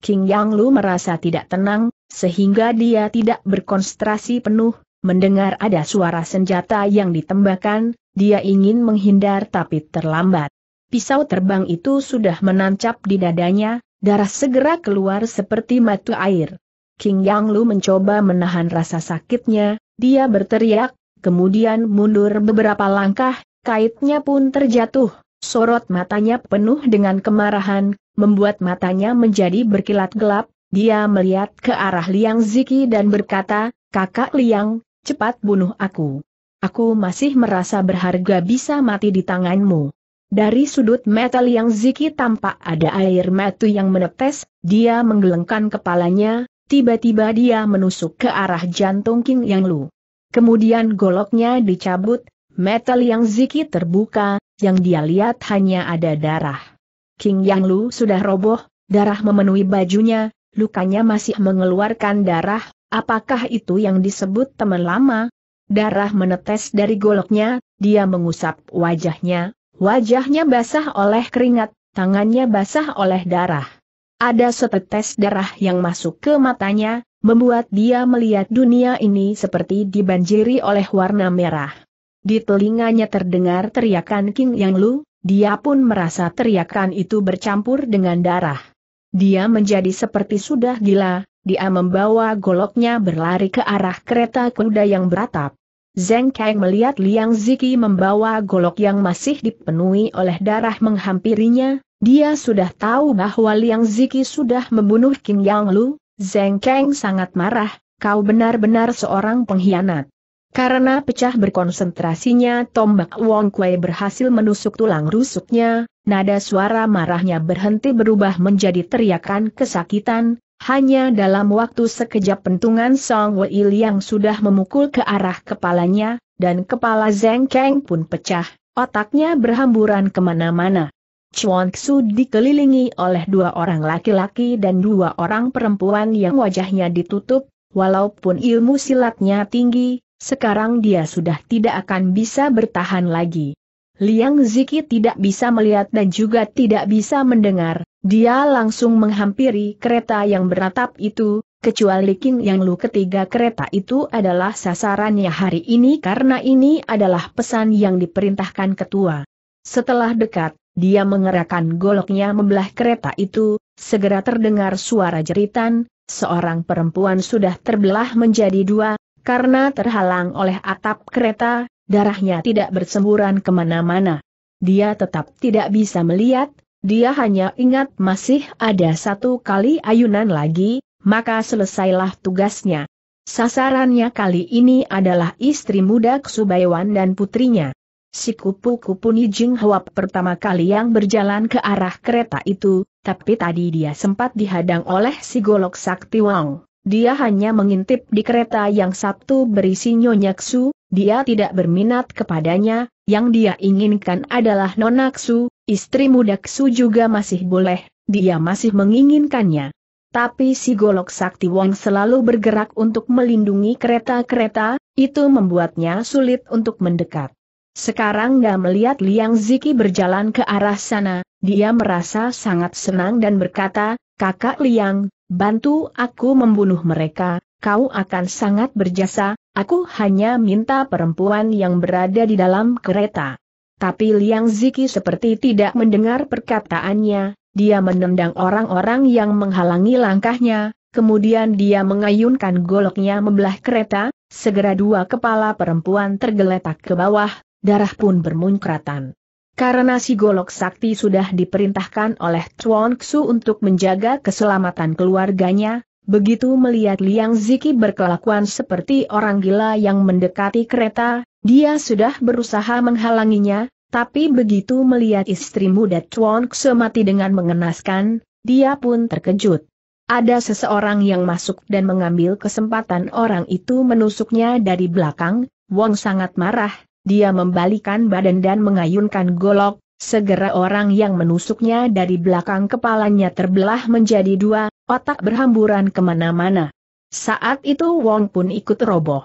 King Yang Lu merasa tidak tenang, sehingga dia tidak berkonsentrasi penuh, mendengar ada suara senjata yang ditembakkan, dia ingin menghindar tapi terlambat. Pisau terbang itu sudah menancap di dadanya, darah segera keluar seperti mata air. King Yang Lu mencoba menahan rasa sakitnya, dia berteriak, kemudian mundur beberapa langkah, kaitnya pun terjatuh. Sorot matanya penuh dengan kemarahan, membuat matanya menjadi berkilat gelap, dia melihat ke arah Liang Ziki dan berkata, kakak Liang, cepat bunuh aku. Aku masih merasa berharga bisa mati di tanganmu. Dari sudut metal, Liang Ziki tampak ada air mata yang menetes, dia menggelengkan kepalanya, tiba-tiba dia menusuk ke arah jantung King Yang Lu. Kemudian goloknya dicabut, metal yang ziki terbuka, yang dia lihat hanya ada darah. King Yang Lu sudah roboh, darah memenuhi bajunya, lukanya masih mengeluarkan darah, apakah itu yang disebut teman lama? Darah menetes dari goloknya, dia mengusap wajahnya, wajahnya basah oleh keringat, tangannya basah oleh darah. Ada setetes darah yang masuk ke matanya, membuat dia melihat dunia ini seperti dibanjiri oleh warna merah. Di telinganya terdengar teriakan King Yang Lu, dia pun merasa teriakan itu bercampur dengan darah. Dia menjadi seperti sudah gila, dia membawa goloknya berlari ke arah kereta kuda yang beratap. Zeng Kang melihat Liang Ziki membawa golok yang masih dipenuhi oleh darah menghampirinya, dia sudah tahu bahwa Liang Ziki sudah membunuh King Yang Lu, Zeng Kang sangat marah, kau benar-benar seorang pengkhianat. Karena pecah berkonsentrasinya tombak Wong Kuei berhasil menusuk tulang rusuknya, nada suara marahnya berhenti berubah menjadi teriakan kesakitan, hanya dalam waktu sekejap pentungan Song Wei yang sudah memukul ke arah kepalanya, dan kepala Zeng Kang pun pecah, otaknya berhamburan kemana-mana. Chuan dikelilingi oleh dua orang laki-laki dan dua orang perempuan yang wajahnya ditutup, walaupun ilmu silatnya tinggi, sekarang dia sudah tidak akan bisa bertahan lagi. Liang Ziki tidak bisa melihat dan juga tidak bisa mendengar, dia langsung menghampiri kereta yang beratap itu, kecuali King Yang Lu ketiga kereta itu adalah sasarannya hari ini karena ini adalah pesan yang diperintahkan ketua. Setelah dekat, dia mengerahkan goloknya membelah kereta itu, segera terdengar suara jeritan, seorang perempuan sudah terbelah menjadi dua, karena terhalang oleh atap kereta, darahnya tidak bersemburan kemana-mana. Dia tetap tidak bisa melihat, dia hanya ingat masih ada satu kali ayunan lagi, maka selesailah tugasnya. Sasarannya kali ini adalah istri muda Kesubaywan dan putrinya. Si kupu-kupu Nijing Huap pertama kali yang berjalan ke arah kereta itu, tapi tadi dia sempat dihadang oleh si golok sakti Wang. Dia hanya mengintip di kereta yang sabtu berisi Nyonyaksu, dia tidak berminat kepadanya, yang dia inginkan adalah Nonaksu, istri muda Ksu juga masih boleh, dia masih menginginkannya. Tapi si golok sakti Wang selalu bergerak untuk melindungi kereta-kereta, itu membuatnya sulit untuk mendekat. Sekarang gak melihat Liang Ziki berjalan ke arah sana, dia merasa sangat senang dan berkata, Kakak Liang, bantu aku membunuh mereka, kau akan sangat berjasa, aku hanya minta perempuan yang berada di dalam kereta. Tapi Liang Ziki seperti tidak mendengar perkataannya, dia menendang orang-orang yang menghalangi langkahnya, kemudian dia mengayunkan goloknya membelah kereta, segera dua kepala perempuan tergeletak ke bawah, darah pun bermuncratan. Karena si golok sakti sudah diperintahkan oleh Chuan Xu untuk menjaga keselamatan keluarganya, begitu melihat Liang Ziki berkelakuan seperti orang gila yang mendekati kereta, dia sudah berusaha menghalanginya, tapi begitu melihat istri muda Chuan Xu mati dengan mengenaskan, dia pun terkejut. Ada seseorang yang masuk dan mengambil kesempatan orang itu menusuknya dari belakang, Wong sangat marah, dia membalikan badan dan mengayunkan golok, segera orang yang menusuknya dari belakang kepalanya terbelah menjadi dua, otak berhamburan kemana-mana. Saat itu Wong pun ikut roboh.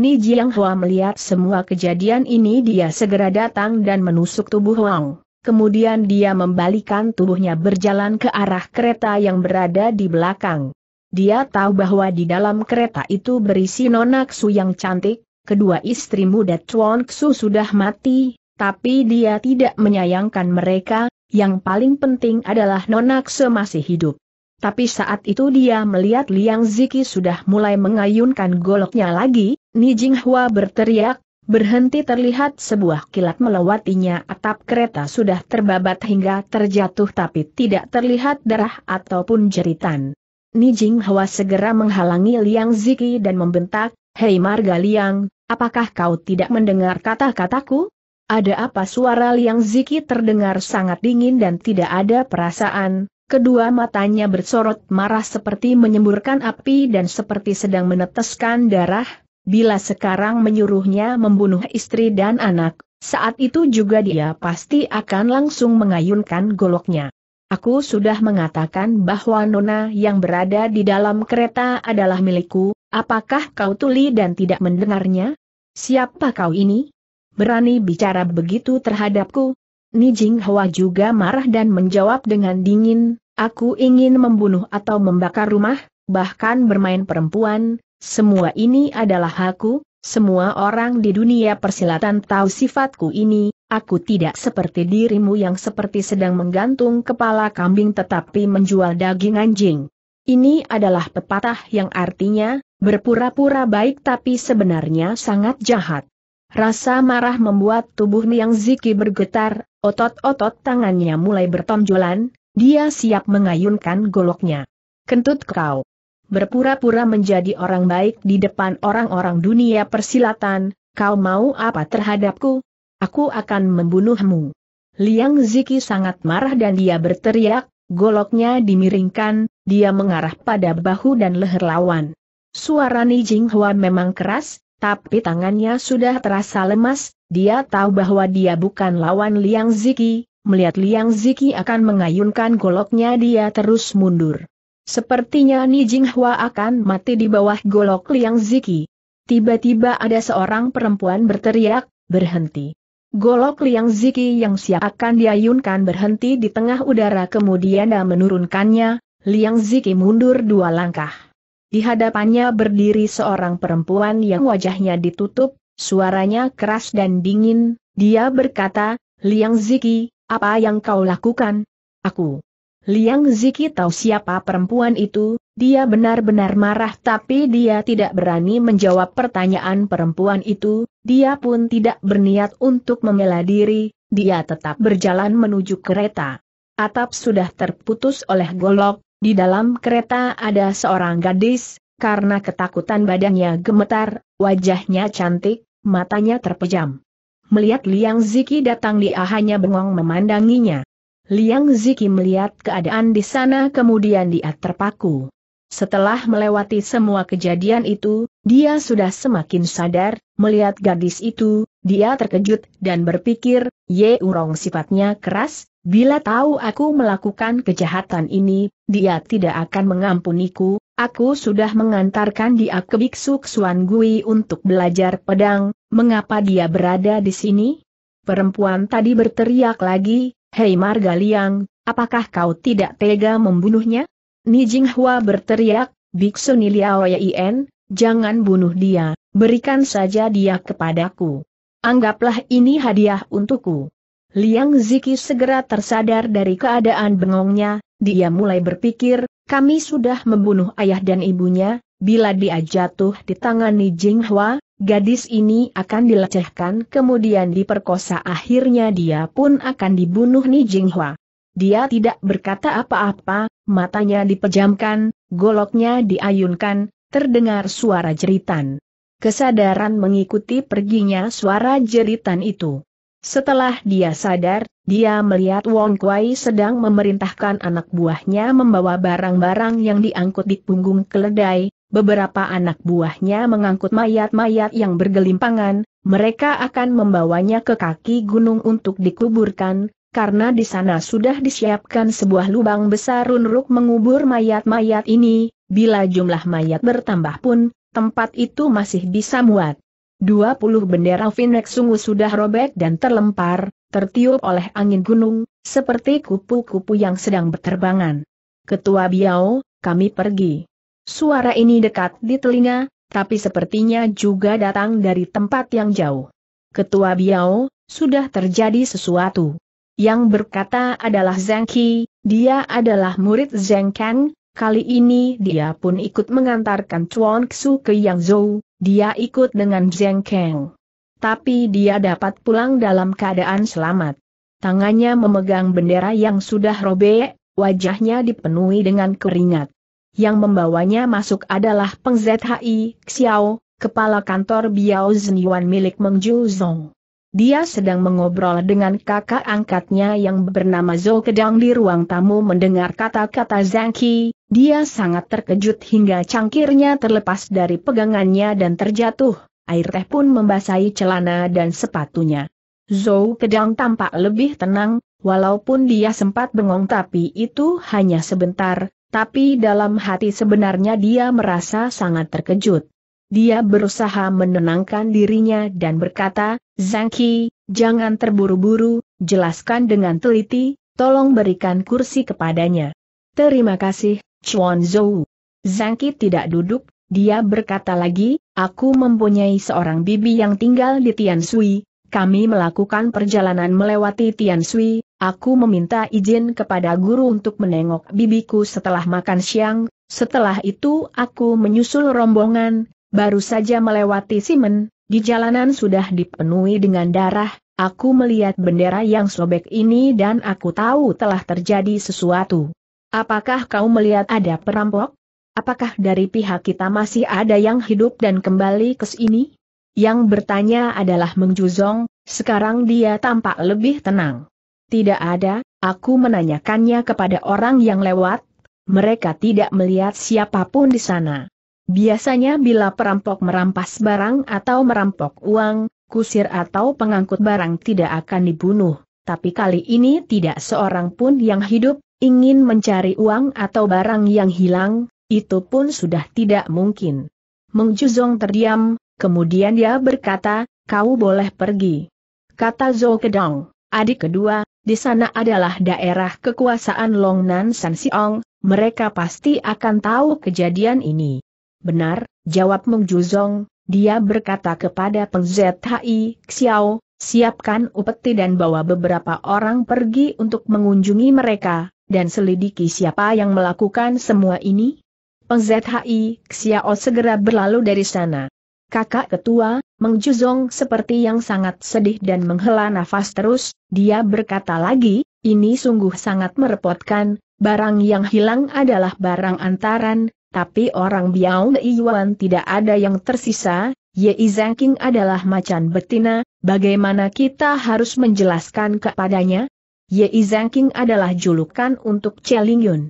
Ni Jiang Hua melihat semua kejadian ini dia segera datang dan menusuk tubuh Wong. Kemudian dia membalikan tubuhnya berjalan ke arah kereta yang berada di belakang. Dia tahu bahwa di dalam kereta itu berisi nonaksu yang cantik, kedua istri muda Chuan Xu sudah mati, tapi dia tidak menyayangkan mereka, yang paling penting adalah Nona Xe masih hidup. Tapi saat itu dia melihat Liang Ziki sudah mulai mengayunkan goloknya lagi, Ni Hua berteriak, berhenti terlihat sebuah kilat melewatinya atap kereta sudah terbabat hingga terjatuh tapi tidak terlihat darah ataupun jeritan. Ni Hua segera menghalangi Liang Ziki dan membentak, Hei Marga Liang, Apakah kau tidak mendengar kata-kataku? Ada apa suara Liang Ziki terdengar sangat dingin dan tidak ada perasaan, kedua matanya bersorot marah seperti menyemburkan api dan seperti sedang meneteskan darah, bila sekarang menyuruhnya membunuh istri dan anak, saat itu juga dia pasti akan langsung mengayunkan goloknya. Aku sudah mengatakan bahwa Nona yang berada di dalam kereta adalah milikku, Apakah kau tuli dan tidak mendengarnya? Siapa kau ini? Berani bicara begitu terhadapku? Nijing Hua juga marah dan menjawab dengan dingin, aku ingin membunuh atau membakar rumah, bahkan bermain perempuan, semua ini adalah aku. semua orang di dunia persilatan tahu sifatku ini, aku tidak seperti dirimu yang seperti sedang menggantung kepala kambing tetapi menjual daging anjing. Ini adalah pepatah yang artinya, Berpura-pura baik tapi sebenarnya sangat jahat. Rasa marah membuat tubuh Niang Ziki bergetar, otot-otot tangannya mulai bertonjolan, dia siap mengayunkan goloknya. Kentut kau. Berpura-pura menjadi orang baik di depan orang-orang dunia persilatan, kau mau apa terhadapku? Aku akan membunuhmu. Liang Ziki sangat marah dan dia berteriak, goloknya dimiringkan, dia mengarah pada bahu dan leher lawan. Suara Ni Jing Hua memang keras, tapi tangannya sudah terasa lemas, dia tahu bahwa dia bukan lawan Liang Ziki, melihat Liang Ziki akan mengayunkan goloknya dia terus mundur. Sepertinya Ni Jinghua akan mati di bawah golok Liang Ziki. Tiba-tiba ada seorang perempuan berteriak, berhenti. Golok Liang Ziki yang siap akan diayunkan berhenti di tengah udara kemudian dia menurunkannya, Liang Ziki mundur dua langkah. Di hadapannya berdiri seorang perempuan yang wajahnya ditutup, suaranya keras dan dingin, dia berkata, Liang Ziki, apa yang kau lakukan? Aku. Liang Ziki tahu siapa perempuan itu, dia benar-benar marah tapi dia tidak berani menjawab pertanyaan perempuan itu, dia pun tidak berniat untuk membela diri, dia tetap berjalan menuju kereta. Atap sudah terputus oleh golok, di dalam kereta ada seorang gadis, karena ketakutan badannya gemetar, wajahnya cantik, matanya terpejam. Melihat Liang Ziki datang dia hanya bengong memandanginya. Liang Ziki melihat keadaan di sana kemudian dia terpaku. Setelah melewati semua kejadian itu, dia sudah semakin sadar, melihat gadis itu, dia terkejut dan berpikir, Ye Urong sifatnya keras, bila tahu aku melakukan kejahatan ini, dia tidak akan mengampuniku, aku sudah mengantarkan dia ke Biksu Xuan Gui untuk belajar pedang, mengapa dia berada di sini? Perempuan tadi berteriak lagi, Hei Margaliang, apakah kau tidak tega membunuhnya? Ni Jinghua berteriak, Biksu Niliao Yien, jangan bunuh dia, berikan saja dia kepadaku. Anggaplah ini hadiah untukku. Liang Ziki segera tersadar dari keadaan bengongnya, dia mulai berpikir, kami sudah membunuh ayah dan ibunya, bila dia jatuh di tangan Ni Jinghua, gadis ini akan dilecehkan kemudian diperkosa akhirnya dia pun akan dibunuh Ni Jinghua. Dia tidak berkata apa-apa, matanya dipejamkan, goloknya diayunkan, terdengar suara jeritan. Kesadaran mengikuti perginya suara jeritan itu. Setelah dia sadar, dia melihat Wong Kwai sedang memerintahkan anak buahnya membawa barang-barang yang diangkut di punggung keledai, beberapa anak buahnya mengangkut mayat-mayat yang bergelimpangan, mereka akan membawanya ke kaki gunung untuk dikuburkan, karena di sana sudah disiapkan sebuah lubang besar untuk mengubur mayat-mayat ini, bila jumlah mayat bertambah pun, tempat itu masih bisa muat. 20 bendera Phoenix sungguh sudah robek dan terlempar, tertiup oleh angin gunung, seperti kupu-kupu yang sedang berterbangan. Ketua Biao, kami pergi. Suara ini dekat di telinga, tapi sepertinya juga datang dari tempat yang jauh. Ketua Biao, sudah terjadi sesuatu yang berkata adalah Zhang Qi, dia adalah murid Zhang Kan, kali ini dia pun ikut mengantarkan Chuan Xu ke Yang Yangzhou, dia ikut dengan Zhang Kang. Tapi dia dapat pulang dalam keadaan selamat. Tangannya memegang bendera yang sudah robek, wajahnya dipenuhi dengan keringat. Yang membawanya masuk adalah Peng ZHI Xiao, kepala kantor Biao Zhenyuan milik Meng Juzong. Dia sedang mengobrol dengan kakak angkatnya yang bernama Zhou Kedang di ruang tamu mendengar kata-kata Zhang Qi, dia sangat terkejut hingga cangkirnya terlepas dari pegangannya dan terjatuh, air teh pun membasahi celana dan sepatunya. Zhou Kedang tampak lebih tenang, walaupun dia sempat bengong tapi itu hanya sebentar, tapi dalam hati sebenarnya dia merasa sangat terkejut. Dia berusaha menenangkan dirinya dan berkata, Zangki, jangan terburu-buru, jelaskan dengan teliti, tolong berikan kursi kepadanya. Terima kasih, Chuan Zhou. Zangki tidak duduk, dia berkata lagi, aku mempunyai seorang bibi yang tinggal di Tiansui, kami melakukan perjalanan melewati Tiansui, aku meminta izin kepada guru untuk menengok bibiku setelah makan siang, setelah itu aku menyusul rombongan, Baru saja melewati Simen, di jalanan sudah dipenuhi dengan darah, aku melihat bendera yang sobek ini dan aku tahu telah terjadi sesuatu. Apakah kau melihat ada perampok? Apakah dari pihak kita masih ada yang hidup dan kembali ke sini? Yang bertanya adalah Mengjuzong, sekarang dia tampak lebih tenang. Tidak ada, aku menanyakannya kepada orang yang lewat, mereka tidak melihat siapapun di sana. Biasanya bila perampok merampas barang atau merampok uang, kusir atau pengangkut barang tidak akan dibunuh, tapi kali ini tidak seorang pun yang hidup, ingin mencari uang atau barang yang hilang, itu pun sudah tidak mungkin. Meng terdiam, kemudian dia berkata, kau boleh pergi. Kata Zhou Kedong, adik kedua, di sana adalah daerah kekuasaan Longnan Sansiong, mereka pasti akan tahu kejadian ini. Benar, jawab Meng Juzong, dia berkata kepada Peng Zhi Xiao, siapkan upeti dan bawa beberapa orang pergi untuk mengunjungi mereka, dan selidiki siapa yang melakukan semua ini. Peng Zhi Xiao segera berlalu dari sana. Kakak ketua, Meng Juzong seperti yang sangat sedih dan menghela nafas terus, dia berkata lagi, ini sungguh sangat merepotkan, barang yang hilang adalah barang antaran, tapi orang Biao Yuan tidak ada yang tersisa, Ye King adalah macan betina, bagaimana kita harus menjelaskan kepadanya? Ye King adalah julukan untuk Cheling Yun.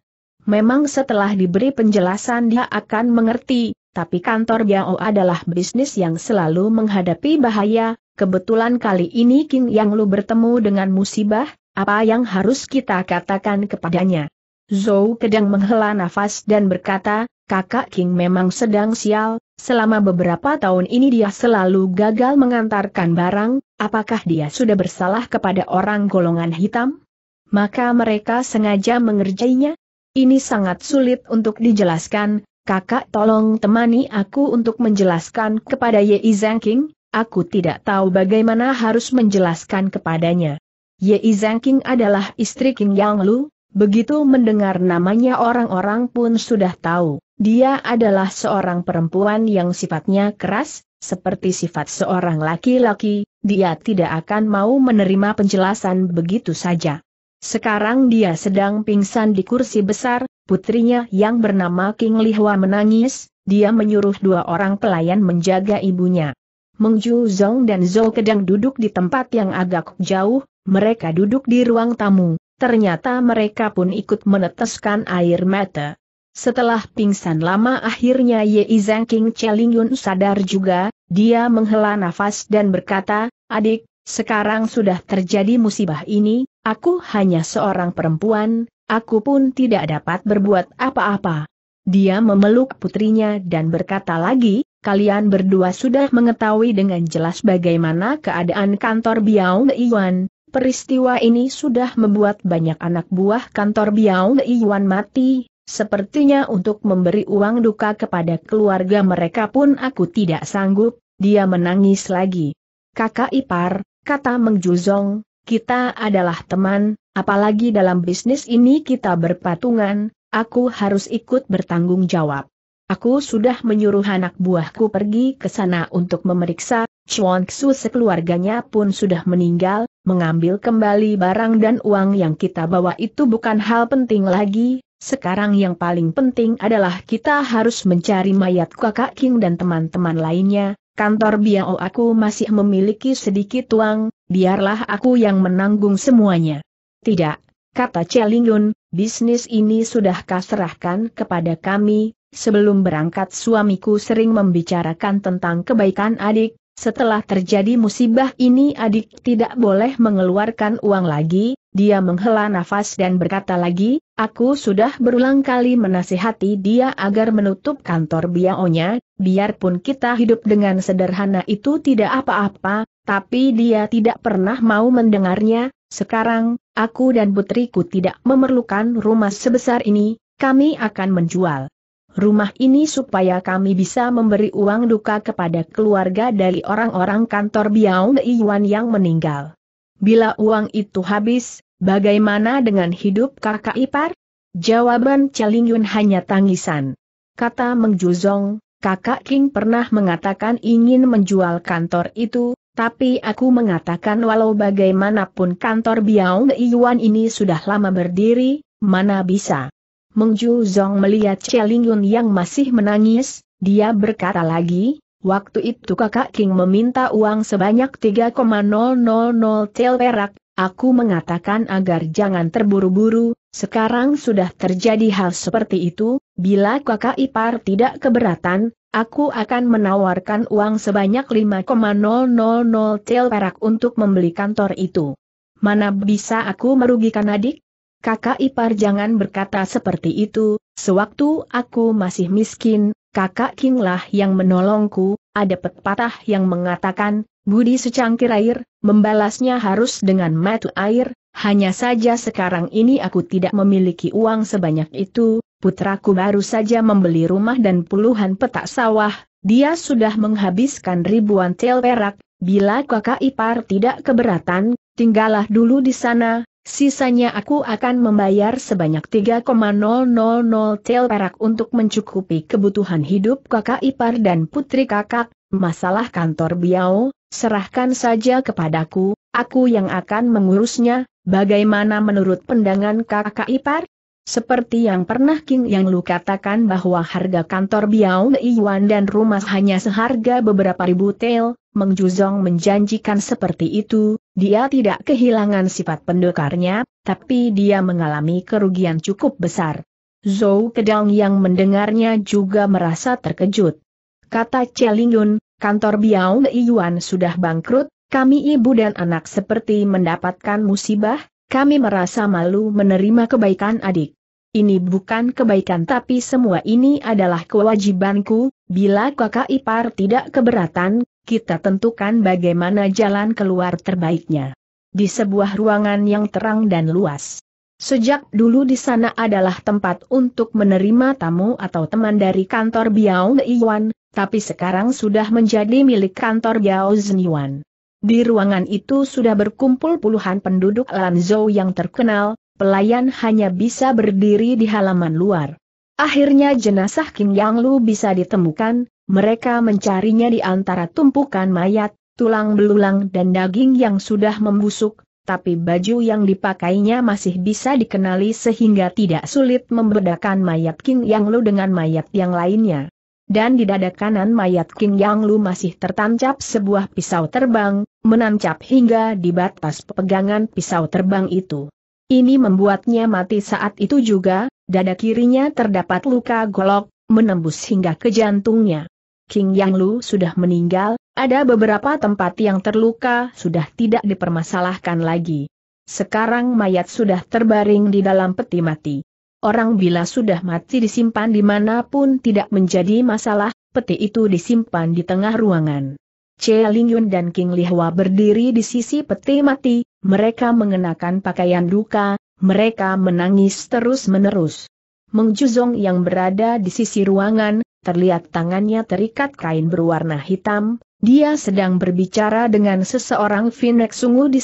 Memang setelah diberi penjelasan dia akan mengerti, tapi kantor Biao adalah bisnis yang selalu menghadapi bahaya, kebetulan kali ini King Yang Lu bertemu dengan musibah, apa yang harus kita katakan kepadanya? Zhou Kedang menghela nafas dan berkata, kakak King memang sedang sial, selama beberapa tahun ini dia selalu gagal mengantarkan barang, apakah dia sudah bersalah kepada orang golongan hitam? Maka mereka sengaja mengerjainya? Ini sangat sulit untuk dijelaskan, kakak tolong temani aku untuk menjelaskan kepada Ye Zhang King, aku tidak tahu bagaimana harus menjelaskan kepadanya. Ye Zhang King adalah istri King Yang Lu, Begitu mendengar namanya orang-orang pun sudah tahu, dia adalah seorang perempuan yang sifatnya keras, seperti sifat seorang laki-laki, dia tidak akan mau menerima penjelasan begitu saja. Sekarang dia sedang pingsan di kursi besar, putrinya yang bernama King Lihua menangis, dia menyuruh dua orang pelayan menjaga ibunya. Mengju Zong dan Zhou Kedang duduk di tempat yang agak jauh, mereka duduk di ruang tamu, ternyata mereka pun ikut meneteskan air mata. Setelah pingsan lama akhirnya Ye Zhang King Cheling Yun sadar juga, dia menghela nafas dan berkata, adik, sekarang sudah terjadi musibah ini, aku hanya seorang perempuan, aku pun tidak dapat berbuat apa-apa. Dia memeluk putrinya dan berkata lagi, kalian berdua sudah mengetahui dengan jelas bagaimana keadaan kantor Biao Iwan, Peristiwa ini sudah membuat banyak anak buah kantor Biao Yuan mati, sepertinya untuk memberi uang duka kepada keluarga mereka pun aku tidak sanggup, dia menangis lagi. Kakak Ipar, kata Meng Juzong, kita adalah teman, apalagi dalam bisnis ini kita berpatungan, aku harus ikut bertanggung jawab. Aku sudah menyuruh anak buahku pergi ke sana untuk memeriksa, Chuan Xu sekeluarganya pun sudah meninggal, mengambil kembali barang dan uang yang kita bawa itu bukan hal penting lagi, sekarang yang paling penting adalah kita harus mencari mayat kakak King dan teman-teman lainnya, kantor Biao aku masih memiliki sedikit uang, biarlah aku yang menanggung semuanya. Tidak, kata Celingun, bisnis ini sudah kaserahkan kepada kami, sebelum berangkat suamiku sering membicarakan tentang kebaikan adik, setelah terjadi musibah ini adik tidak boleh mengeluarkan uang lagi, dia menghela nafas dan berkata lagi, aku sudah berulang kali menasihati dia agar menutup kantor biaonya, biarpun kita hidup dengan sederhana itu tidak apa-apa, tapi dia tidak pernah mau mendengarnya, sekarang, aku dan putriku tidak memerlukan rumah sebesar ini, kami akan menjual rumah ini supaya kami bisa memberi uang duka kepada keluarga dari orang-orang kantor Biao Iwan yang meninggal. Bila uang itu habis, bagaimana dengan hidup kakak ipar? Jawaban Celing hanya tangisan. Kata Meng Juzong, kakak King pernah mengatakan ingin menjual kantor itu, tapi aku mengatakan walau bagaimanapun kantor Biao Iwan ini sudah lama berdiri, mana bisa. Meng Ju Zong melihat Cheling Yun yang masih menangis, dia berkata lagi, waktu itu kakak King meminta uang sebanyak 3,000 tel perak, aku mengatakan agar jangan terburu-buru, sekarang sudah terjadi hal seperti itu, bila kakak ipar tidak keberatan, aku akan menawarkan uang sebanyak 5,000 tel perak untuk membeli kantor itu. Mana bisa aku merugikan adik? kakak ipar jangan berkata seperti itu, sewaktu aku masih miskin, kakak Kinglah yang menolongku, ada pepatah yang mengatakan, budi secangkir air, membalasnya harus dengan matu air, hanya saja sekarang ini aku tidak memiliki uang sebanyak itu, putraku baru saja membeli rumah dan puluhan petak sawah, dia sudah menghabiskan ribuan tel perak, bila kakak ipar tidak keberatan, tinggallah dulu di sana, Sisanya aku akan membayar sebanyak 3,000 tel perak untuk mencukupi kebutuhan hidup kakak ipar dan putri kakak, masalah kantor Biao, serahkan saja kepadaku, aku yang akan mengurusnya, bagaimana menurut pendangan kakak ipar? Seperti yang pernah King Yang Lu katakan bahwa harga kantor Biao Iwan dan rumah hanya seharga beberapa ribu tel, Meng Juzong menjanjikan seperti itu, dia tidak kehilangan sifat pendekarnya, tapi dia mengalami kerugian cukup besar. Zhou Kedang yang mendengarnya juga merasa terkejut. Kata Celingun, kantor Biao Yuan sudah bangkrut, kami ibu dan anak seperti mendapatkan musibah, kami merasa malu menerima kebaikan adik. Ini bukan kebaikan tapi semua ini adalah kewajibanku, bila kakak ipar tidak keberatan, kita tentukan bagaimana jalan keluar terbaiknya. Di sebuah ruangan yang terang dan luas. Sejak dulu di sana adalah tempat untuk menerima tamu atau teman dari kantor Biao Iwan, tapi sekarang sudah menjadi milik kantor Biao Zeniwan. Di ruangan itu sudah berkumpul puluhan penduduk Lanzhou yang terkenal, pelayan hanya bisa berdiri di halaman luar. Akhirnya jenazah King Yang Lu bisa ditemukan, mereka mencarinya di antara tumpukan mayat, tulang belulang dan daging yang sudah membusuk, tapi baju yang dipakainya masih bisa dikenali sehingga tidak sulit membedakan mayat King Yang Lu dengan mayat yang lainnya. Dan di dada kanan mayat King Yang Lu masih tertancap sebuah pisau terbang, menancap hingga di batas pegangan pisau terbang itu. Ini membuatnya mati saat itu juga, dada kirinya terdapat luka golok, menembus hingga ke jantungnya. King Yang Lu sudah meninggal, ada beberapa tempat yang terluka sudah tidak dipermasalahkan lagi. Sekarang mayat sudah terbaring di dalam peti mati. Orang bila sudah mati disimpan dimanapun tidak menjadi masalah, peti itu disimpan di tengah ruangan. Che Ling Yun dan King Li Hua berdiri di sisi peti mati, mereka mengenakan pakaian duka, mereka menangis terus-menerus. Mengjuzong yang berada di sisi ruangan, terlihat tangannya terikat kain berwarna hitam, dia sedang berbicara dengan seseorang Finek sungguh di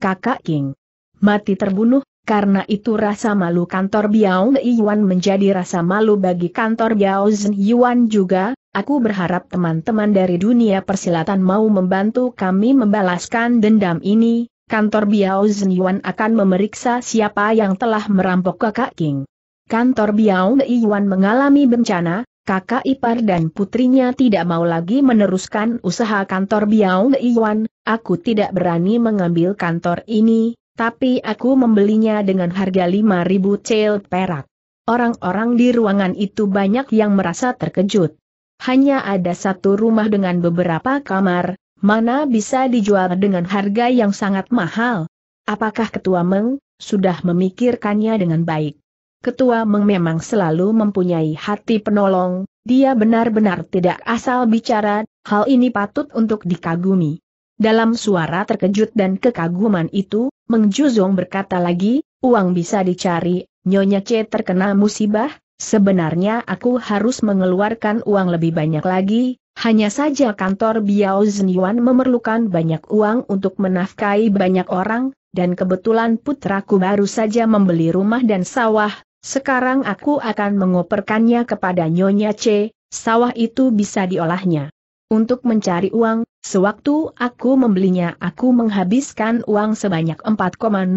kakak King. Mati terbunuh, karena itu rasa malu kantor Biao Yuan menjadi rasa malu bagi kantor Biao Zhen Yuan juga, Aku berharap teman-teman dari dunia persilatan mau membantu kami membalaskan dendam ini, kantor Biao Zenyuan akan memeriksa siapa yang telah merampok kakak King. Kantor Biao Yuan mengalami bencana, kakak ipar dan putrinya tidak mau lagi meneruskan usaha kantor Biao Yuan, aku tidak berani mengambil kantor ini, tapi aku membelinya dengan harga 5000 cel perak. Orang-orang di ruangan itu banyak yang merasa terkejut. Hanya ada satu rumah dengan beberapa kamar, Mana bisa dijual dengan harga yang sangat mahal? Apakah Ketua Meng sudah memikirkannya dengan baik? Ketua Meng memang selalu mempunyai hati penolong, dia benar-benar tidak asal bicara, hal ini patut untuk dikagumi. Dalam suara terkejut dan kekaguman itu, Meng Juzong berkata lagi, uang bisa dicari, Nyonya C terkena musibah, Sebenarnya aku harus mengeluarkan uang lebih banyak lagi, hanya saja kantor Biao Zhenyuan memerlukan banyak uang untuk menafkahi banyak orang, dan kebetulan putraku baru saja membeli rumah dan sawah, sekarang aku akan mengoperkannya kepada Nyonya C, sawah itu bisa diolahnya. Untuk mencari uang, sewaktu aku membelinya aku menghabiskan uang sebanyak 4,000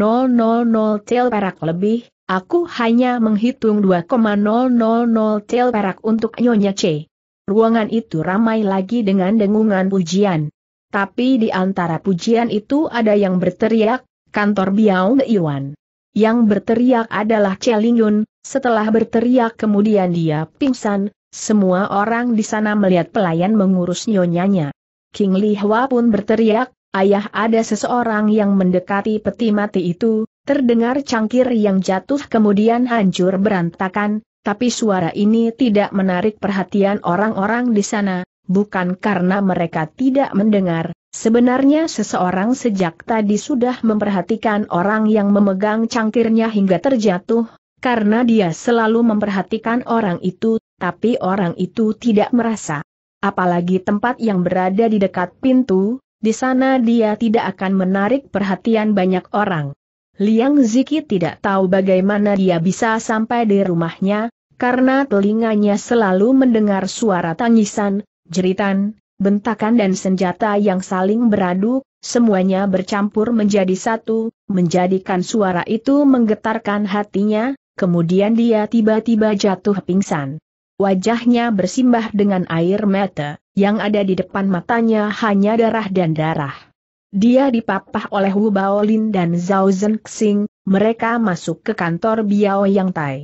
tel perak lebih, Aku hanya menghitung 2,000 tel perak untuk Nyonya C. Ruangan itu ramai lagi dengan dengungan pujian. Tapi di antara pujian itu ada yang berteriak, kantor Biao Iwan. Yang berteriak adalah Celing Yun, setelah berteriak kemudian dia pingsan, semua orang di sana melihat pelayan mengurus nyonyanya. King Li Hua pun berteriak, ayah ada seseorang yang mendekati peti mati itu, Terdengar cangkir yang jatuh kemudian hancur berantakan, tapi suara ini tidak menarik perhatian orang-orang di sana, bukan karena mereka tidak mendengar. Sebenarnya seseorang sejak tadi sudah memperhatikan orang yang memegang cangkirnya hingga terjatuh, karena dia selalu memperhatikan orang itu, tapi orang itu tidak merasa. Apalagi tempat yang berada di dekat pintu, di sana dia tidak akan menarik perhatian banyak orang. Liang Ziki tidak tahu bagaimana dia bisa sampai di rumahnya, karena telinganya selalu mendengar suara tangisan, jeritan, bentakan dan senjata yang saling beradu, semuanya bercampur menjadi satu, menjadikan suara itu menggetarkan hatinya, kemudian dia tiba-tiba jatuh pingsan. Wajahnya bersimbah dengan air mata, yang ada di depan matanya hanya darah dan darah dia dipapah oleh Wu Baolin dan Zhao Zhenxing, mereka masuk ke kantor Biao Yang Tai.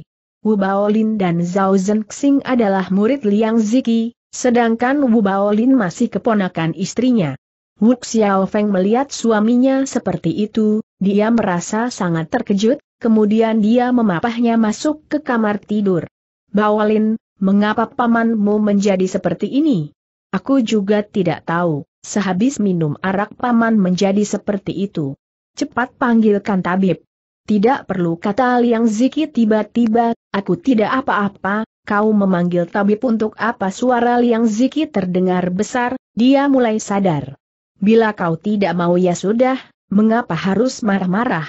Wu Baolin dan Zhao Zhenxing adalah murid Liang Ziki, sedangkan Wu Baolin masih keponakan istrinya. Wu Xiaofeng melihat suaminya seperti itu, dia merasa sangat terkejut, kemudian dia memapahnya masuk ke kamar tidur. Baolin, mengapa pamanmu menjadi seperti ini? Aku juga tidak tahu. Sehabis minum arak paman menjadi seperti itu. Cepat panggilkan tabib. Tidak perlu kata Liang Ziki tiba-tiba, aku tidak apa-apa, kau memanggil tabib untuk apa suara Liang Ziki terdengar besar, dia mulai sadar. Bila kau tidak mau ya sudah, mengapa harus marah-marah?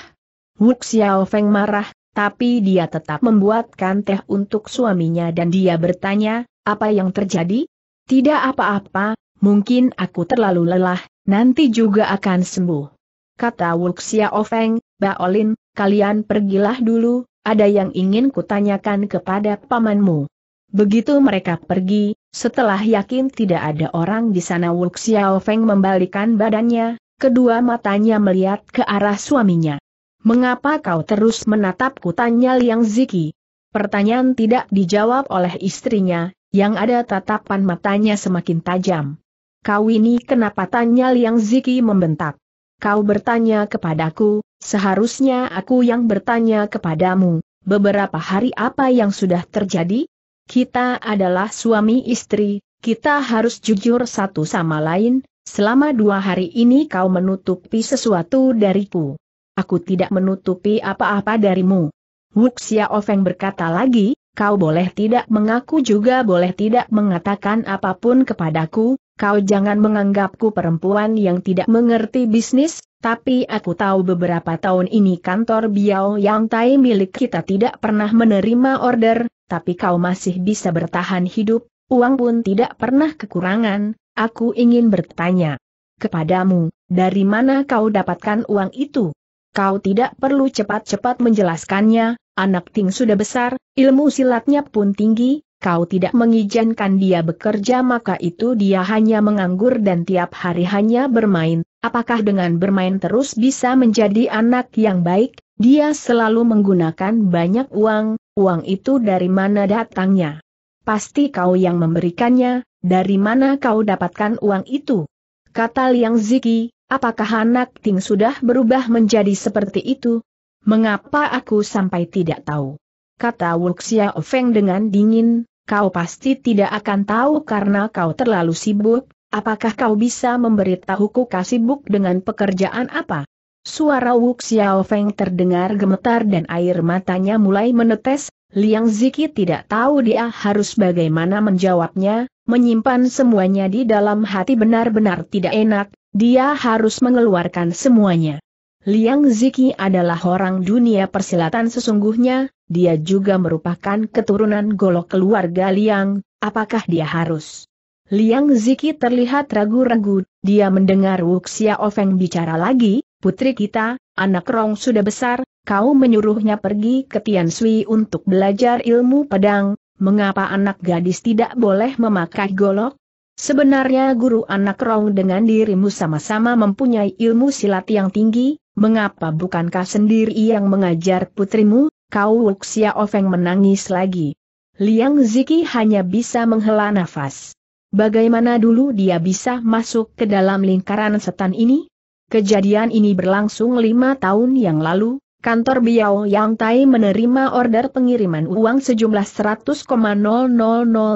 Wuk Xiao Feng marah, tapi dia tetap membuatkan teh untuk suaminya dan dia bertanya, apa yang terjadi? Tidak apa-apa, mungkin aku terlalu lelah, nanti juga akan sembuh. Kata Wuxia Ofeng, Baolin, kalian pergilah dulu, ada yang ingin kutanyakan kepada pamanmu. Begitu mereka pergi, setelah yakin tidak ada orang di sana Wuk Xiaofeng membalikan badannya, kedua matanya melihat ke arah suaminya. Mengapa kau terus menatap tanya Liang Ziki? Pertanyaan tidak dijawab oleh istrinya, yang ada tatapan matanya semakin tajam. Kau ini kenapa tanya Liang Ziki membentak? Kau bertanya kepadaku, seharusnya aku yang bertanya kepadamu, beberapa hari apa yang sudah terjadi? Kita adalah suami istri, kita harus jujur satu sama lain, selama dua hari ini kau menutupi sesuatu dariku. Aku tidak menutupi apa-apa darimu. Wuxia Ofeng berkata lagi, kau boleh tidak mengaku juga boleh tidak mengatakan apapun kepadaku, kau jangan menganggapku perempuan yang tidak mengerti bisnis, tapi aku tahu beberapa tahun ini kantor Biao Yang Tai milik kita tidak pernah menerima order, tapi kau masih bisa bertahan hidup, uang pun tidak pernah kekurangan, aku ingin bertanya kepadamu, dari mana kau dapatkan uang itu? Kau tidak perlu cepat-cepat menjelaskannya, anak Ting sudah besar, ilmu silatnya pun tinggi, kau tidak mengizinkan dia bekerja maka itu dia hanya menganggur dan tiap hari hanya bermain, apakah dengan bermain terus bisa menjadi anak yang baik, dia selalu menggunakan banyak uang, uang itu dari mana datangnya? Pasti kau yang memberikannya, dari mana kau dapatkan uang itu? Kata Liang Ziki, apakah anak Ting sudah berubah menjadi seperti itu? Mengapa aku sampai tidak tahu? Kata Wuxia Ofeng dengan dingin, kau pasti tidak akan tahu karena kau terlalu sibuk, apakah kau bisa memberitahuku kau sibuk dengan pekerjaan apa? Suara Wu Xiao Feng terdengar gemetar dan air matanya mulai menetes, Liang Ziki tidak tahu dia harus bagaimana menjawabnya, menyimpan semuanya di dalam hati benar-benar tidak enak, dia harus mengeluarkan semuanya. Liang Ziki adalah orang dunia persilatan sesungguhnya, dia juga merupakan keturunan golok keluarga Liang, apakah dia harus? Liang Ziki terlihat ragu-ragu, dia mendengar Wuxia Ofeng bicara lagi, putri kita, anak Rong sudah besar, kau menyuruhnya pergi ke Tian Sui untuk belajar ilmu pedang, mengapa anak gadis tidak boleh memakai golok? Sebenarnya guru anak Rong dengan dirimu sama-sama mempunyai ilmu silat yang tinggi, mengapa bukankah sendiri yang mengajar putrimu? Kau Wuxia Ofeng menangis lagi. Liang Ziki hanya bisa menghela nafas. Bagaimana dulu dia bisa masuk ke dalam lingkaran setan ini? Kejadian ini berlangsung lima tahun yang lalu, kantor Biao Yang Tai menerima order pengiriman uang sejumlah 100,000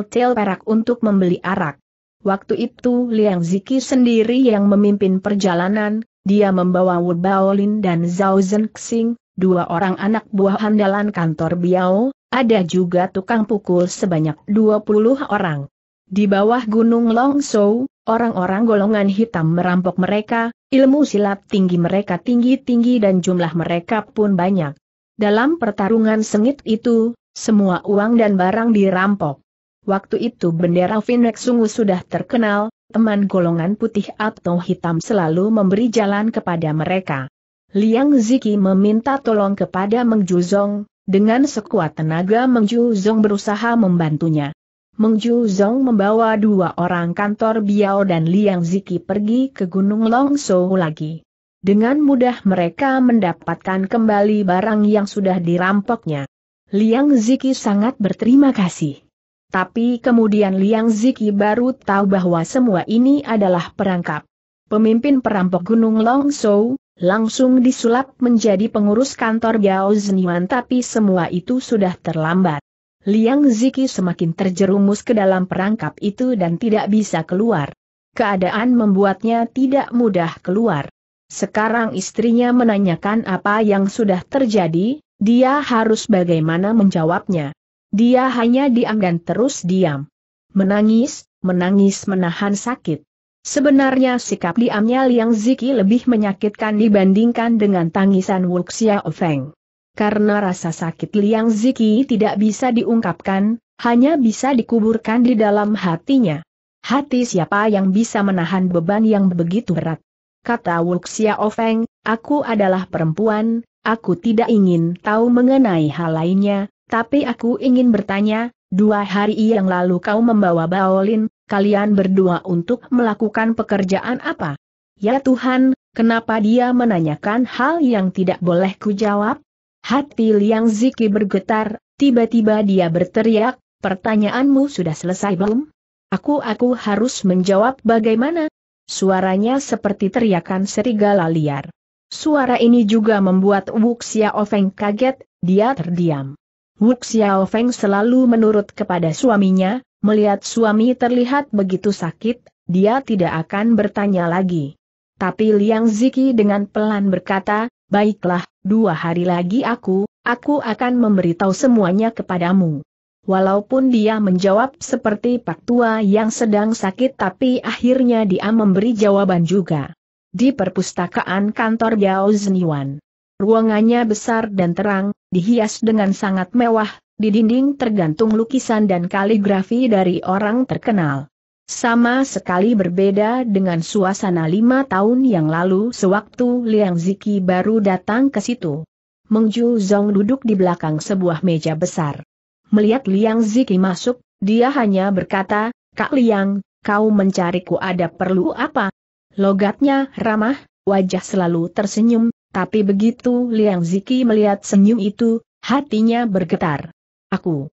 tel perak untuk membeli arak. Waktu itu Liang Ziki sendiri yang memimpin perjalanan, dia membawa Wu Baolin dan Zhao Zhenxing, dua orang anak buah andalan kantor Biao, ada juga tukang pukul sebanyak 20 orang. Di bawah Gunung Longso, orang-orang golongan hitam merampok mereka, ilmu silat tinggi mereka tinggi-tinggi dan jumlah mereka pun banyak. Dalam pertarungan sengit itu, semua uang dan barang dirampok. Waktu itu bendera Phoenix sungguh sudah terkenal, teman golongan putih atau hitam selalu memberi jalan kepada mereka. Liang Ziki meminta tolong kepada Meng Juzong, dengan sekuat tenaga Meng Juzong berusaha membantunya. Meng Juzong membawa dua orang kantor Biao dan Liang Ziki pergi ke Gunung Longso lagi. Dengan mudah mereka mendapatkan kembali barang yang sudah dirampoknya. Liang Ziki sangat berterima kasih. Tapi kemudian Liang Ziki baru tahu bahwa semua ini adalah perangkap. Pemimpin perampok Gunung Longso, langsung disulap menjadi pengurus kantor Biao Zhenyuan, tapi semua itu sudah terlambat. Liang Ziki semakin terjerumus ke dalam perangkap itu dan tidak bisa keluar. Keadaan membuatnya tidak mudah keluar. Sekarang istrinya menanyakan apa yang sudah terjadi, dia harus bagaimana menjawabnya. Dia hanya diam dan terus diam. Menangis, menangis menahan sakit. Sebenarnya sikap diamnya Liang Ziki lebih menyakitkan dibandingkan dengan tangisan Wuxia Ofeng. Karena rasa sakit Liang Ziki tidak bisa diungkapkan, hanya bisa dikuburkan di dalam hatinya. Hati siapa yang bisa menahan beban yang begitu berat? Kata Wuxia Ofeng, aku adalah perempuan, aku tidak ingin tahu mengenai hal lainnya, tapi aku ingin bertanya, dua hari yang lalu kau membawa Baolin, kalian berdua untuk melakukan pekerjaan apa? Ya Tuhan, kenapa dia menanyakan hal yang tidak boleh kujawab? Hati Liang Ziki bergetar, tiba-tiba dia berteriak, pertanyaanmu sudah selesai belum? Aku-aku harus menjawab bagaimana? Suaranya seperti teriakan serigala liar. Suara ini juga membuat Wuxia Ofeng kaget, dia terdiam. Wu Xiaofeng selalu menurut kepada suaminya, melihat suami terlihat begitu sakit, dia tidak akan bertanya lagi. Tapi Liang Ziki dengan pelan berkata, Baiklah, dua hari lagi aku, aku akan memberitahu semuanya kepadamu. Walaupun dia menjawab seperti pak tua yang sedang sakit tapi akhirnya dia memberi jawaban juga. Di perpustakaan kantor Biao Zhenyuan. Ruangannya besar dan terang, dihias dengan sangat mewah, di dinding tergantung lukisan dan kaligrafi dari orang terkenal. Sama sekali berbeda dengan suasana lima tahun yang lalu sewaktu Liang Ziki baru datang ke situ. Mengju Zong duduk di belakang sebuah meja besar. Melihat Liang Ziki masuk, dia hanya berkata, Kak Liang, kau mencariku ada perlu apa? Logatnya ramah, wajah selalu tersenyum, tapi begitu Liang Ziki melihat senyum itu, hatinya bergetar. Aku.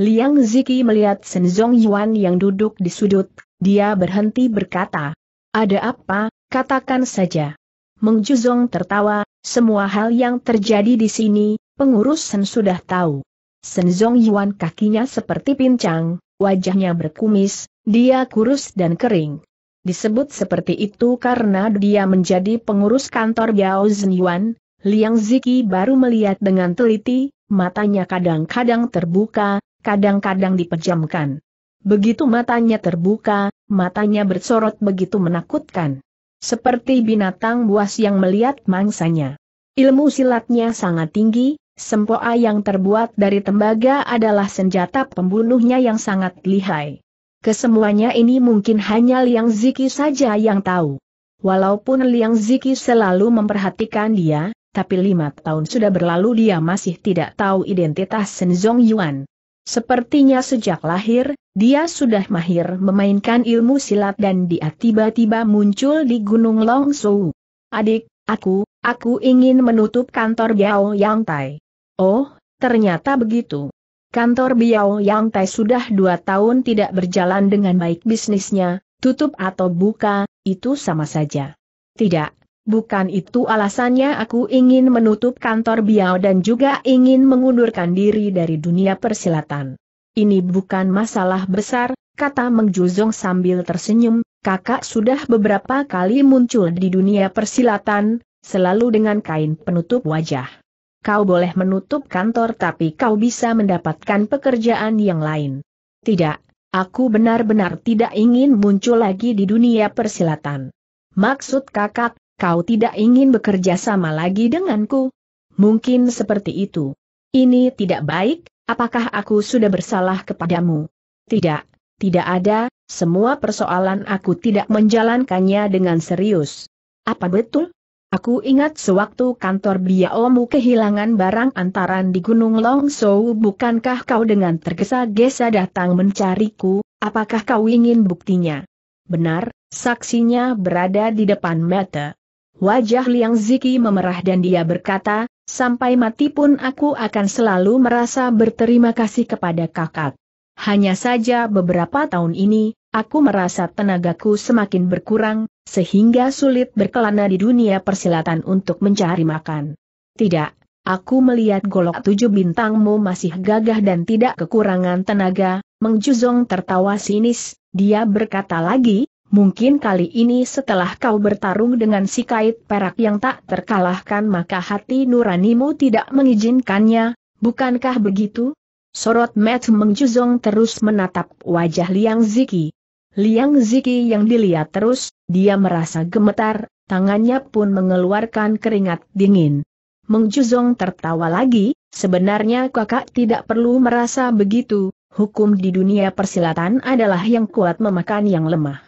Liang Ziki melihat Senzong Yuan yang duduk di sudut, dia berhenti berkata. Ada apa, katakan saja. Meng Juzong tertawa, semua hal yang terjadi di sini, pengurus Sen sudah tahu. Senzong Yuan kakinya seperti pincang, wajahnya berkumis, dia kurus dan kering. Disebut seperti itu karena dia menjadi pengurus kantor Biao Zhenyuan. Liang Ziki baru melihat dengan teliti, matanya kadang-kadang terbuka, kadang-kadang dipejamkan. Begitu matanya terbuka, matanya bersorot begitu menakutkan. Seperti binatang buas yang melihat mangsanya. Ilmu silatnya sangat tinggi, sempoa yang terbuat dari tembaga adalah senjata pembunuhnya yang sangat lihai. Kesemuanya ini mungkin hanya Liang Ziki saja yang tahu. Walaupun Liang Ziki selalu memperhatikan dia, tapi lima tahun sudah berlalu dia masih tidak tahu identitas Senzong Yuan. Sepertinya sejak lahir, dia sudah mahir memainkan ilmu silat dan dia tiba-tiba muncul di Gunung Longsou. Adik, aku, aku ingin menutup kantor Biao Yang Tai. Oh, ternyata begitu. Kantor Biao Yang Tai sudah dua tahun tidak berjalan dengan baik bisnisnya, tutup atau buka, itu sama saja. Tidak, bukan itu alasannya aku ingin menutup kantor Biao dan juga ingin mengundurkan diri dari dunia persilatan. Ini bukan masalah besar, kata Meng Juzong sambil tersenyum, kakak sudah beberapa kali muncul di dunia persilatan, selalu dengan kain penutup wajah. Kau boleh menutup kantor tapi kau bisa mendapatkan pekerjaan yang lain. Tidak, aku benar-benar tidak ingin muncul lagi di dunia persilatan. Maksud kakak, kau tidak ingin bekerja sama lagi denganku? Mungkin seperti itu. Ini tidak baik, apakah aku sudah bersalah kepadamu? Tidak, tidak ada, semua persoalan aku tidak menjalankannya dengan serius. Apa betul? Aku ingat sewaktu kantor Biaomu kehilangan barang antaran di Gunung Longso, bukankah kau dengan tergesa-gesa datang mencariku, apakah kau ingin buktinya? Benar, saksinya berada di depan mata. Wajah Liang Ziki memerah dan dia berkata, sampai mati pun aku akan selalu merasa berterima kasih kepada kakak. Hanya saja beberapa tahun ini, aku merasa tenagaku semakin berkurang, sehingga sulit berkelana di dunia persilatan untuk mencari makan. Tidak, Aku melihat golok tujuh bintangmu masih gagah dan tidak kekurangan tenaga, Mengjuzong tertawa sinis, dia berkata lagi, mungkin kali ini setelah kau bertarung dengan si kait perak yang tak terkalahkan maka hati nuranimu tidak mengizinkannya, bukankah begitu? Sorot Matt Mengjuzong terus menatap wajah Liang Ziki, Liang Ziki yang dilihat terus, dia merasa gemetar, tangannya pun mengeluarkan keringat dingin. Meng tertawa lagi, sebenarnya kakak tidak perlu merasa begitu, hukum di dunia persilatan adalah yang kuat memakan yang lemah.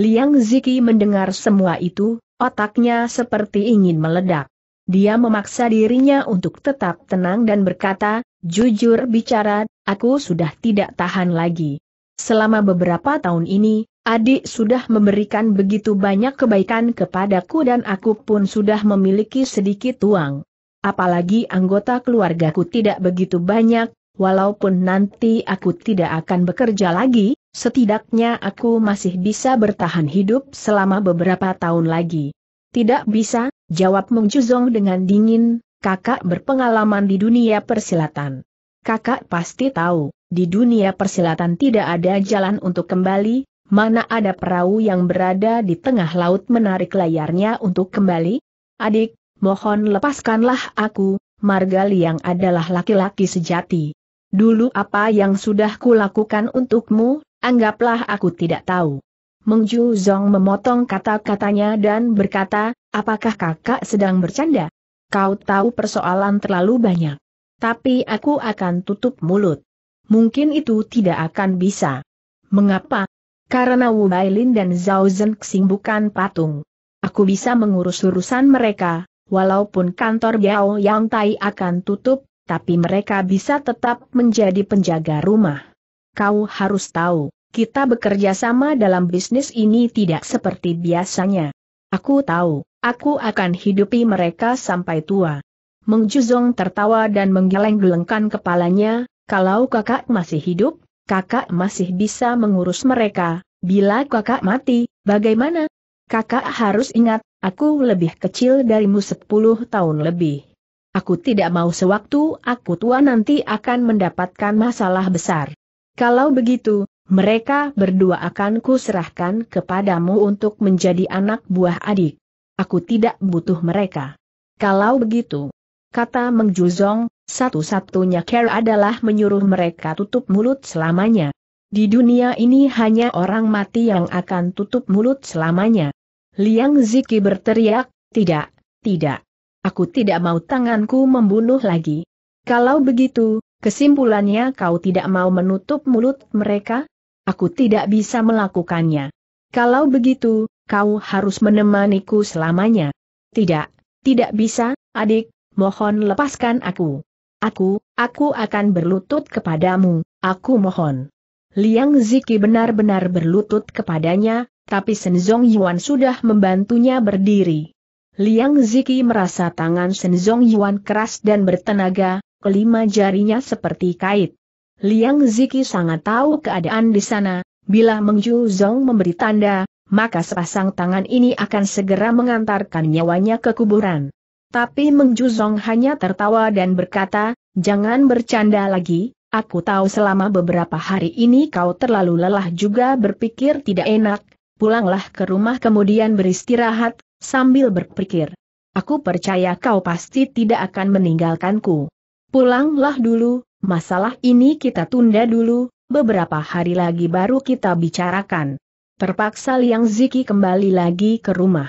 Liang Ziki mendengar semua itu, otaknya seperti ingin meledak. Dia memaksa dirinya untuk tetap tenang dan berkata, jujur bicara, aku sudah tidak tahan lagi. Selama beberapa tahun ini, adik sudah memberikan begitu banyak kebaikan kepadaku dan aku pun sudah memiliki sedikit uang. Apalagi anggota keluargaku tidak begitu banyak, walaupun nanti aku tidak akan bekerja lagi, setidaknya aku masih bisa bertahan hidup selama beberapa tahun lagi. Tidak bisa, jawab Meng dengan dingin, kakak berpengalaman di dunia persilatan. Kakak pasti tahu. Di dunia persilatan tidak ada jalan untuk kembali, mana ada perahu yang berada di tengah laut menarik layarnya untuk kembali? Adik, mohon lepaskanlah aku, Margali yang adalah laki-laki sejati. Dulu apa yang sudah kulakukan untukmu, anggaplah aku tidak tahu. Mengju Zong memotong kata-katanya dan berkata, apakah kakak sedang bercanda? Kau tahu persoalan terlalu banyak. Tapi aku akan tutup mulut mungkin itu tidak akan bisa. Mengapa? Karena Wu Bailin dan Zhao Zhenxing bukan patung. Aku bisa mengurus urusan mereka, walaupun kantor Yao Yang Tai akan tutup, tapi mereka bisa tetap menjadi penjaga rumah. Kau harus tahu, kita bekerja sama dalam bisnis ini tidak seperti biasanya. Aku tahu, aku akan hidupi mereka sampai tua. Mengjuzong tertawa dan menggeleng-gelengkan kepalanya, kalau kakak masih hidup, kakak masih bisa mengurus mereka, bila kakak mati, bagaimana? Kakak harus ingat, aku lebih kecil darimu 10 tahun lebih. Aku tidak mau sewaktu aku tua nanti akan mendapatkan masalah besar. Kalau begitu, mereka berdua akan kuserahkan kepadamu untuk menjadi anak buah adik. Aku tidak butuh mereka. Kalau begitu, kata Meng satu-satunya care adalah menyuruh mereka tutup mulut selamanya. Di dunia ini hanya orang mati yang akan tutup mulut selamanya. Liang Ziki berteriak, tidak, tidak. Aku tidak mau tanganku membunuh lagi. Kalau begitu, kesimpulannya kau tidak mau menutup mulut mereka? Aku tidak bisa melakukannya. Kalau begitu, kau harus menemaniku selamanya. Tidak, tidak bisa, adik, mohon lepaskan aku. Aku, aku akan berlutut kepadamu, aku mohon. Liang Ziki benar-benar berlutut kepadanya, tapi Senzong Yuan sudah membantunya berdiri. Liang Ziki merasa tangan Senzong Yuan keras dan bertenaga, kelima jarinya seperti kait. Liang Ziki sangat tahu keadaan di sana, bila Meng Ju Zong memberi tanda, maka sepasang tangan ini akan segera mengantarkan nyawanya ke kuburan. Tapi Mengjuzong hanya tertawa dan berkata, jangan bercanda lagi, aku tahu selama beberapa hari ini kau terlalu lelah juga berpikir tidak enak, pulanglah ke rumah kemudian beristirahat, sambil berpikir. Aku percaya kau pasti tidak akan meninggalkanku. Pulanglah dulu, masalah ini kita tunda dulu, beberapa hari lagi baru kita bicarakan. Terpaksa Liang Ziki kembali lagi ke rumah.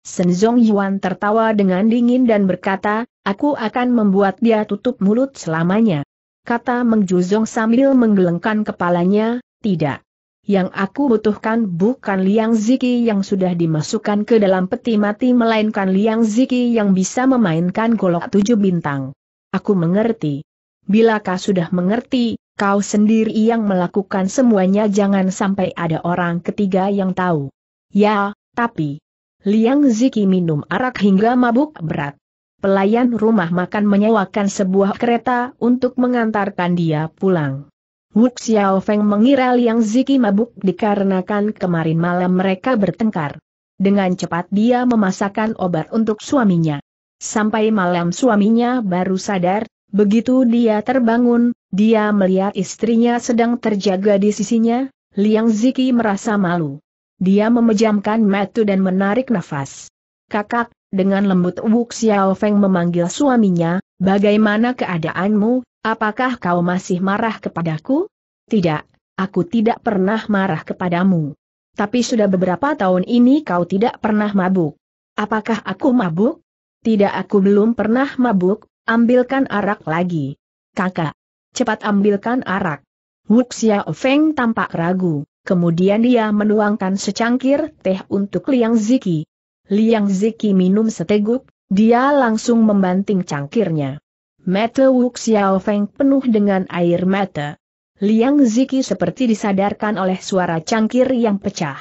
Senzong Yuan tertawa dengan dingin dan berkata, aku akan membuat dia tutup mulut selamanya. Kata Meng Juzong sambil menggelengkan kepalanya, tidak. Yang aku butuhkan bukan Liang Ziki yang sudah dimasukkan ke dalam peti mati melainkan Liang Ziki yang bisa memainkan golok tujuh bintang. Aku mengerti. Bila kau sudah mengerti, kau sendiri yang melakukan semuanya jangan sampai ada orang ketiga yang tahu. Ya, tapi, Liang Ziki minum arak hingga mabuk berat. Pelayan rumah makan menyewakan sebuah kereta untuk mengantarkan dia pulang. Wu Xiaofeng mengira Liang Ziki mabuk dikarenakan kemarin malam mereka bertengkar. Dengan cepat dia memasakkan obat untuk suaminya. Sampai malam suaminya baru sadar, begitu dia terbangun, dia melihat istrinya sedang terjaga di sisinya, Liang Ziki merasa malu. Dia memejamkan mata dan menarik nafas. Kakak, dengan lembut Wu Xiao Feng memanggil suaminya, bagaimana keadaanmu, apakah kau masih marah kepadaku? Tidak, aku tidak pernah marah kepadamu. Tapi sudah beberapa tahun ini kau tidak pernah mabuk. Apakah aku mabuk? Tidak aku belum pernah mabuk, ambilkan arak lagi. Kakak, cepat ambilkan arak. Wu Xiao Feng tampak ragu. Kemudian dia menuangkan secangkir teh untuk Liang Ziki. Liang Ziki minum seteguk, dia langsung membanting cangkirnya. Mata Wu Xiao Feng penuh dengan air mata. Liang Ziki seperti disadarkan oleh suara cangkir yang pecah.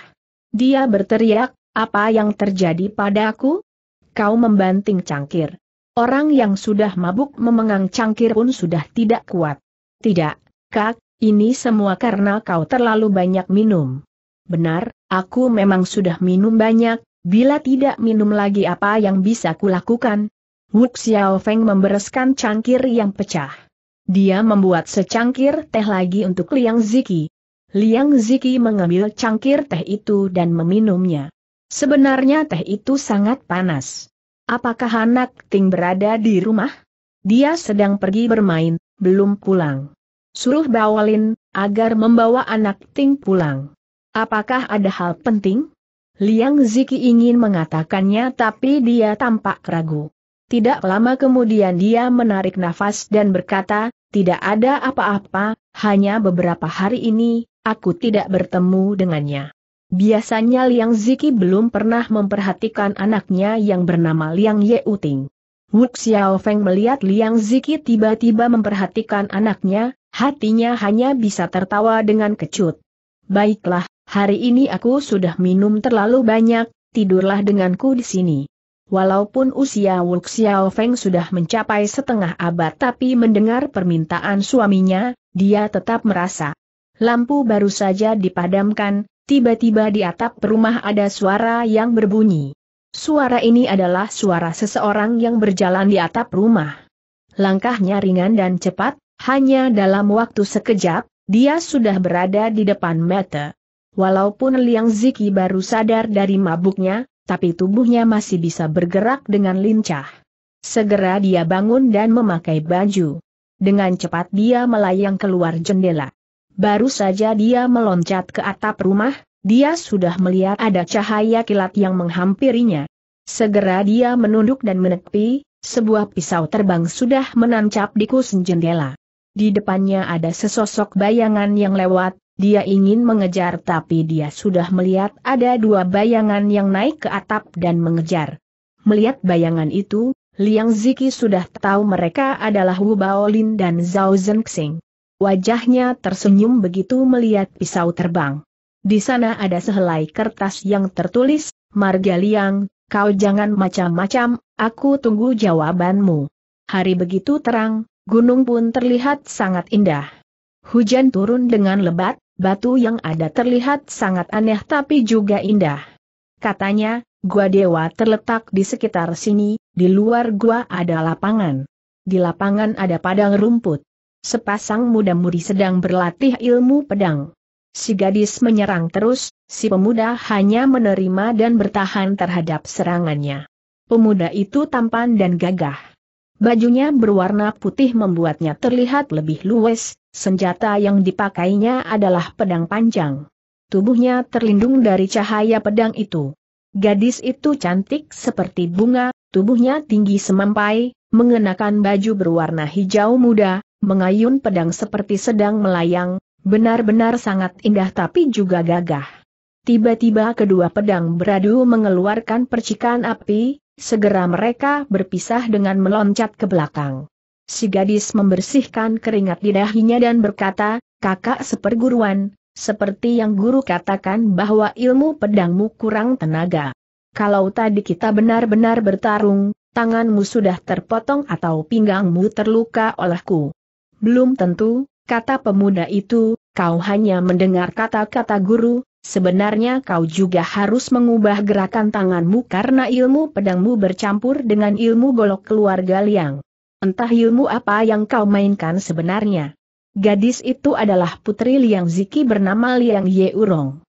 Dia berteriak, apa yang terjadi padaku? Kau membanting cangkir. Orang yang sudah mabuk memengang cangkir pun sudah tidak kuat. Tidak, Kak, ini semua karena kau terlalu banyak minum. Benar, aku memang sudah minum banyak, bila tidak minum lagi apa yang bisa kulakukan? Wu Xiaofeng membereskan cangkir yang pecah. Dia membuat secangkir teh lagi untuk Liang Ziki. Liang Ziki mengambil cangkir teh itu dan meminumnya. Sebenarnya teh itu sangat panas. Apakah anak Ting berada di rumah? Dia sedang pergi bermain, belum pulang. Suruh Bawalin, agar membawa anak Ting pulang. Apakah ada hal penting? Liang Ziki ingin mengatakannya tapi dia tampak ragu. Tidak lama kemudian dia menarik nafas dan berkata, tidak ada apa-apa, hanya beberapa hari ini, aku tidak bertemu dengannya. Biasanya Liang Ziki belum pernah memperhatikan anaknya yang bernama Liang Ye Yeuting. Wu Xiaofeng melihat Liang Ziki tiba-tiba memperhatikan anaknya, Hatinya hanya bisa tertawa dengan kecut. Baiklah, hari ini aku sudah minum terlalu banyak, tidurlah denganku di sini. Walaupun usia Wu Feng sudah mencapai setengah abad tapi mendengar permintaan suaminya, dia tetap merasa. Lampu baru saja dipadamkan, tiba-tiba di atap rumah ada suara yang berbunyi. Suara ini adalah suara seseorang yang berjalan di atap rumah. Langkahnya ringan dan cepat, hanya dalam waktu sekejap, dia sudah berada di depan mata. Walaupun Liang Ziki baru sadar dari mabuknya, tapi tubuhnya masih bisa bergerak dengan lincah. Segera dia bangun dan memakai baju. Dengan cepat dia melayang keluar jendela. Baru saja dia meloncat ke atap rumah, dia sudah melihat ada cahaya kilat yang menghampirinya. Segera dia menunduk dan menepi, sebuah pisau terbang sudah menancap di kusen jendela. Di depannya ada sesosok bayangan yang lewat, dia ingin mengejar tapi dia sudah melihat ada dua bayangan yang naik ke atap dan mengejar. Melihat bayangan itu, Liang Ziki sudah tahu mereka adalah Wu Baolin dan Zhao Zhenxing. Wajahnya tersenyum begitu melihat pisau terbang. Di sana ada sehelai kertas yang tertulis, Marga Liang, kau jangan macam-macam, aku tunggu jawabanmu. Hari begitu terang, gunung pun terlihat sangat indah. Hujan turun dengan lebat, batu yang ada terlihat sangat aneh tapi juga indah. Katanya, gua dewa terletak di sekitar sini, di luar gua ada lapangan. Di lapangan ada padang rumput. Sepasang muda-mudi sedang berlatih ilmu pedang. Si gadis menyerang terus, si pemuda hanya menerima dan bertahan terhadap serangannya. Pemuda itu tampan dan gagah. Bajunya berwarna putih membuatnya terlihat lebih luwes, senjata yang dipakainya adalah pedang panjang. Tubuhnya terlindung dari cahaya pedang itu. Gadis itu cantik seperti bunga, tubuhnya tinggi semampai, mengenakan baju berwarna hijau muda, mengayun pedang seperti sedang melayang, benar-benar sangat indah tapi juga gagah. Tiba-tiba kedua pedang beradu mengeluarkan percikan api, Segera mereka berpisah dengan meloncat ke belakang. Si gadis membersihkan keringat di dahinya dan berkata, kakak seperguruan, seperti yang guru katakan bahwa ilmu pedangmu kurang tenaga. Kalau tadi kita benar-benar bertarung, tanganmu sudah terpotong atau pinggangmu terluka olehku. Belum tentu, kata pemuda itu, kau hanya mendengar kata-kata guru, Sebenarnya kau juga harus mengubah gerakan tanganmu karena ilmu pedangmu bercampur dengan ilmu golok keluarga Liang. Entah ilmu apa yang kau mainkan sebenarnya. Gadis itu adalah putri Liang Ziki bernama Liang Yeurong.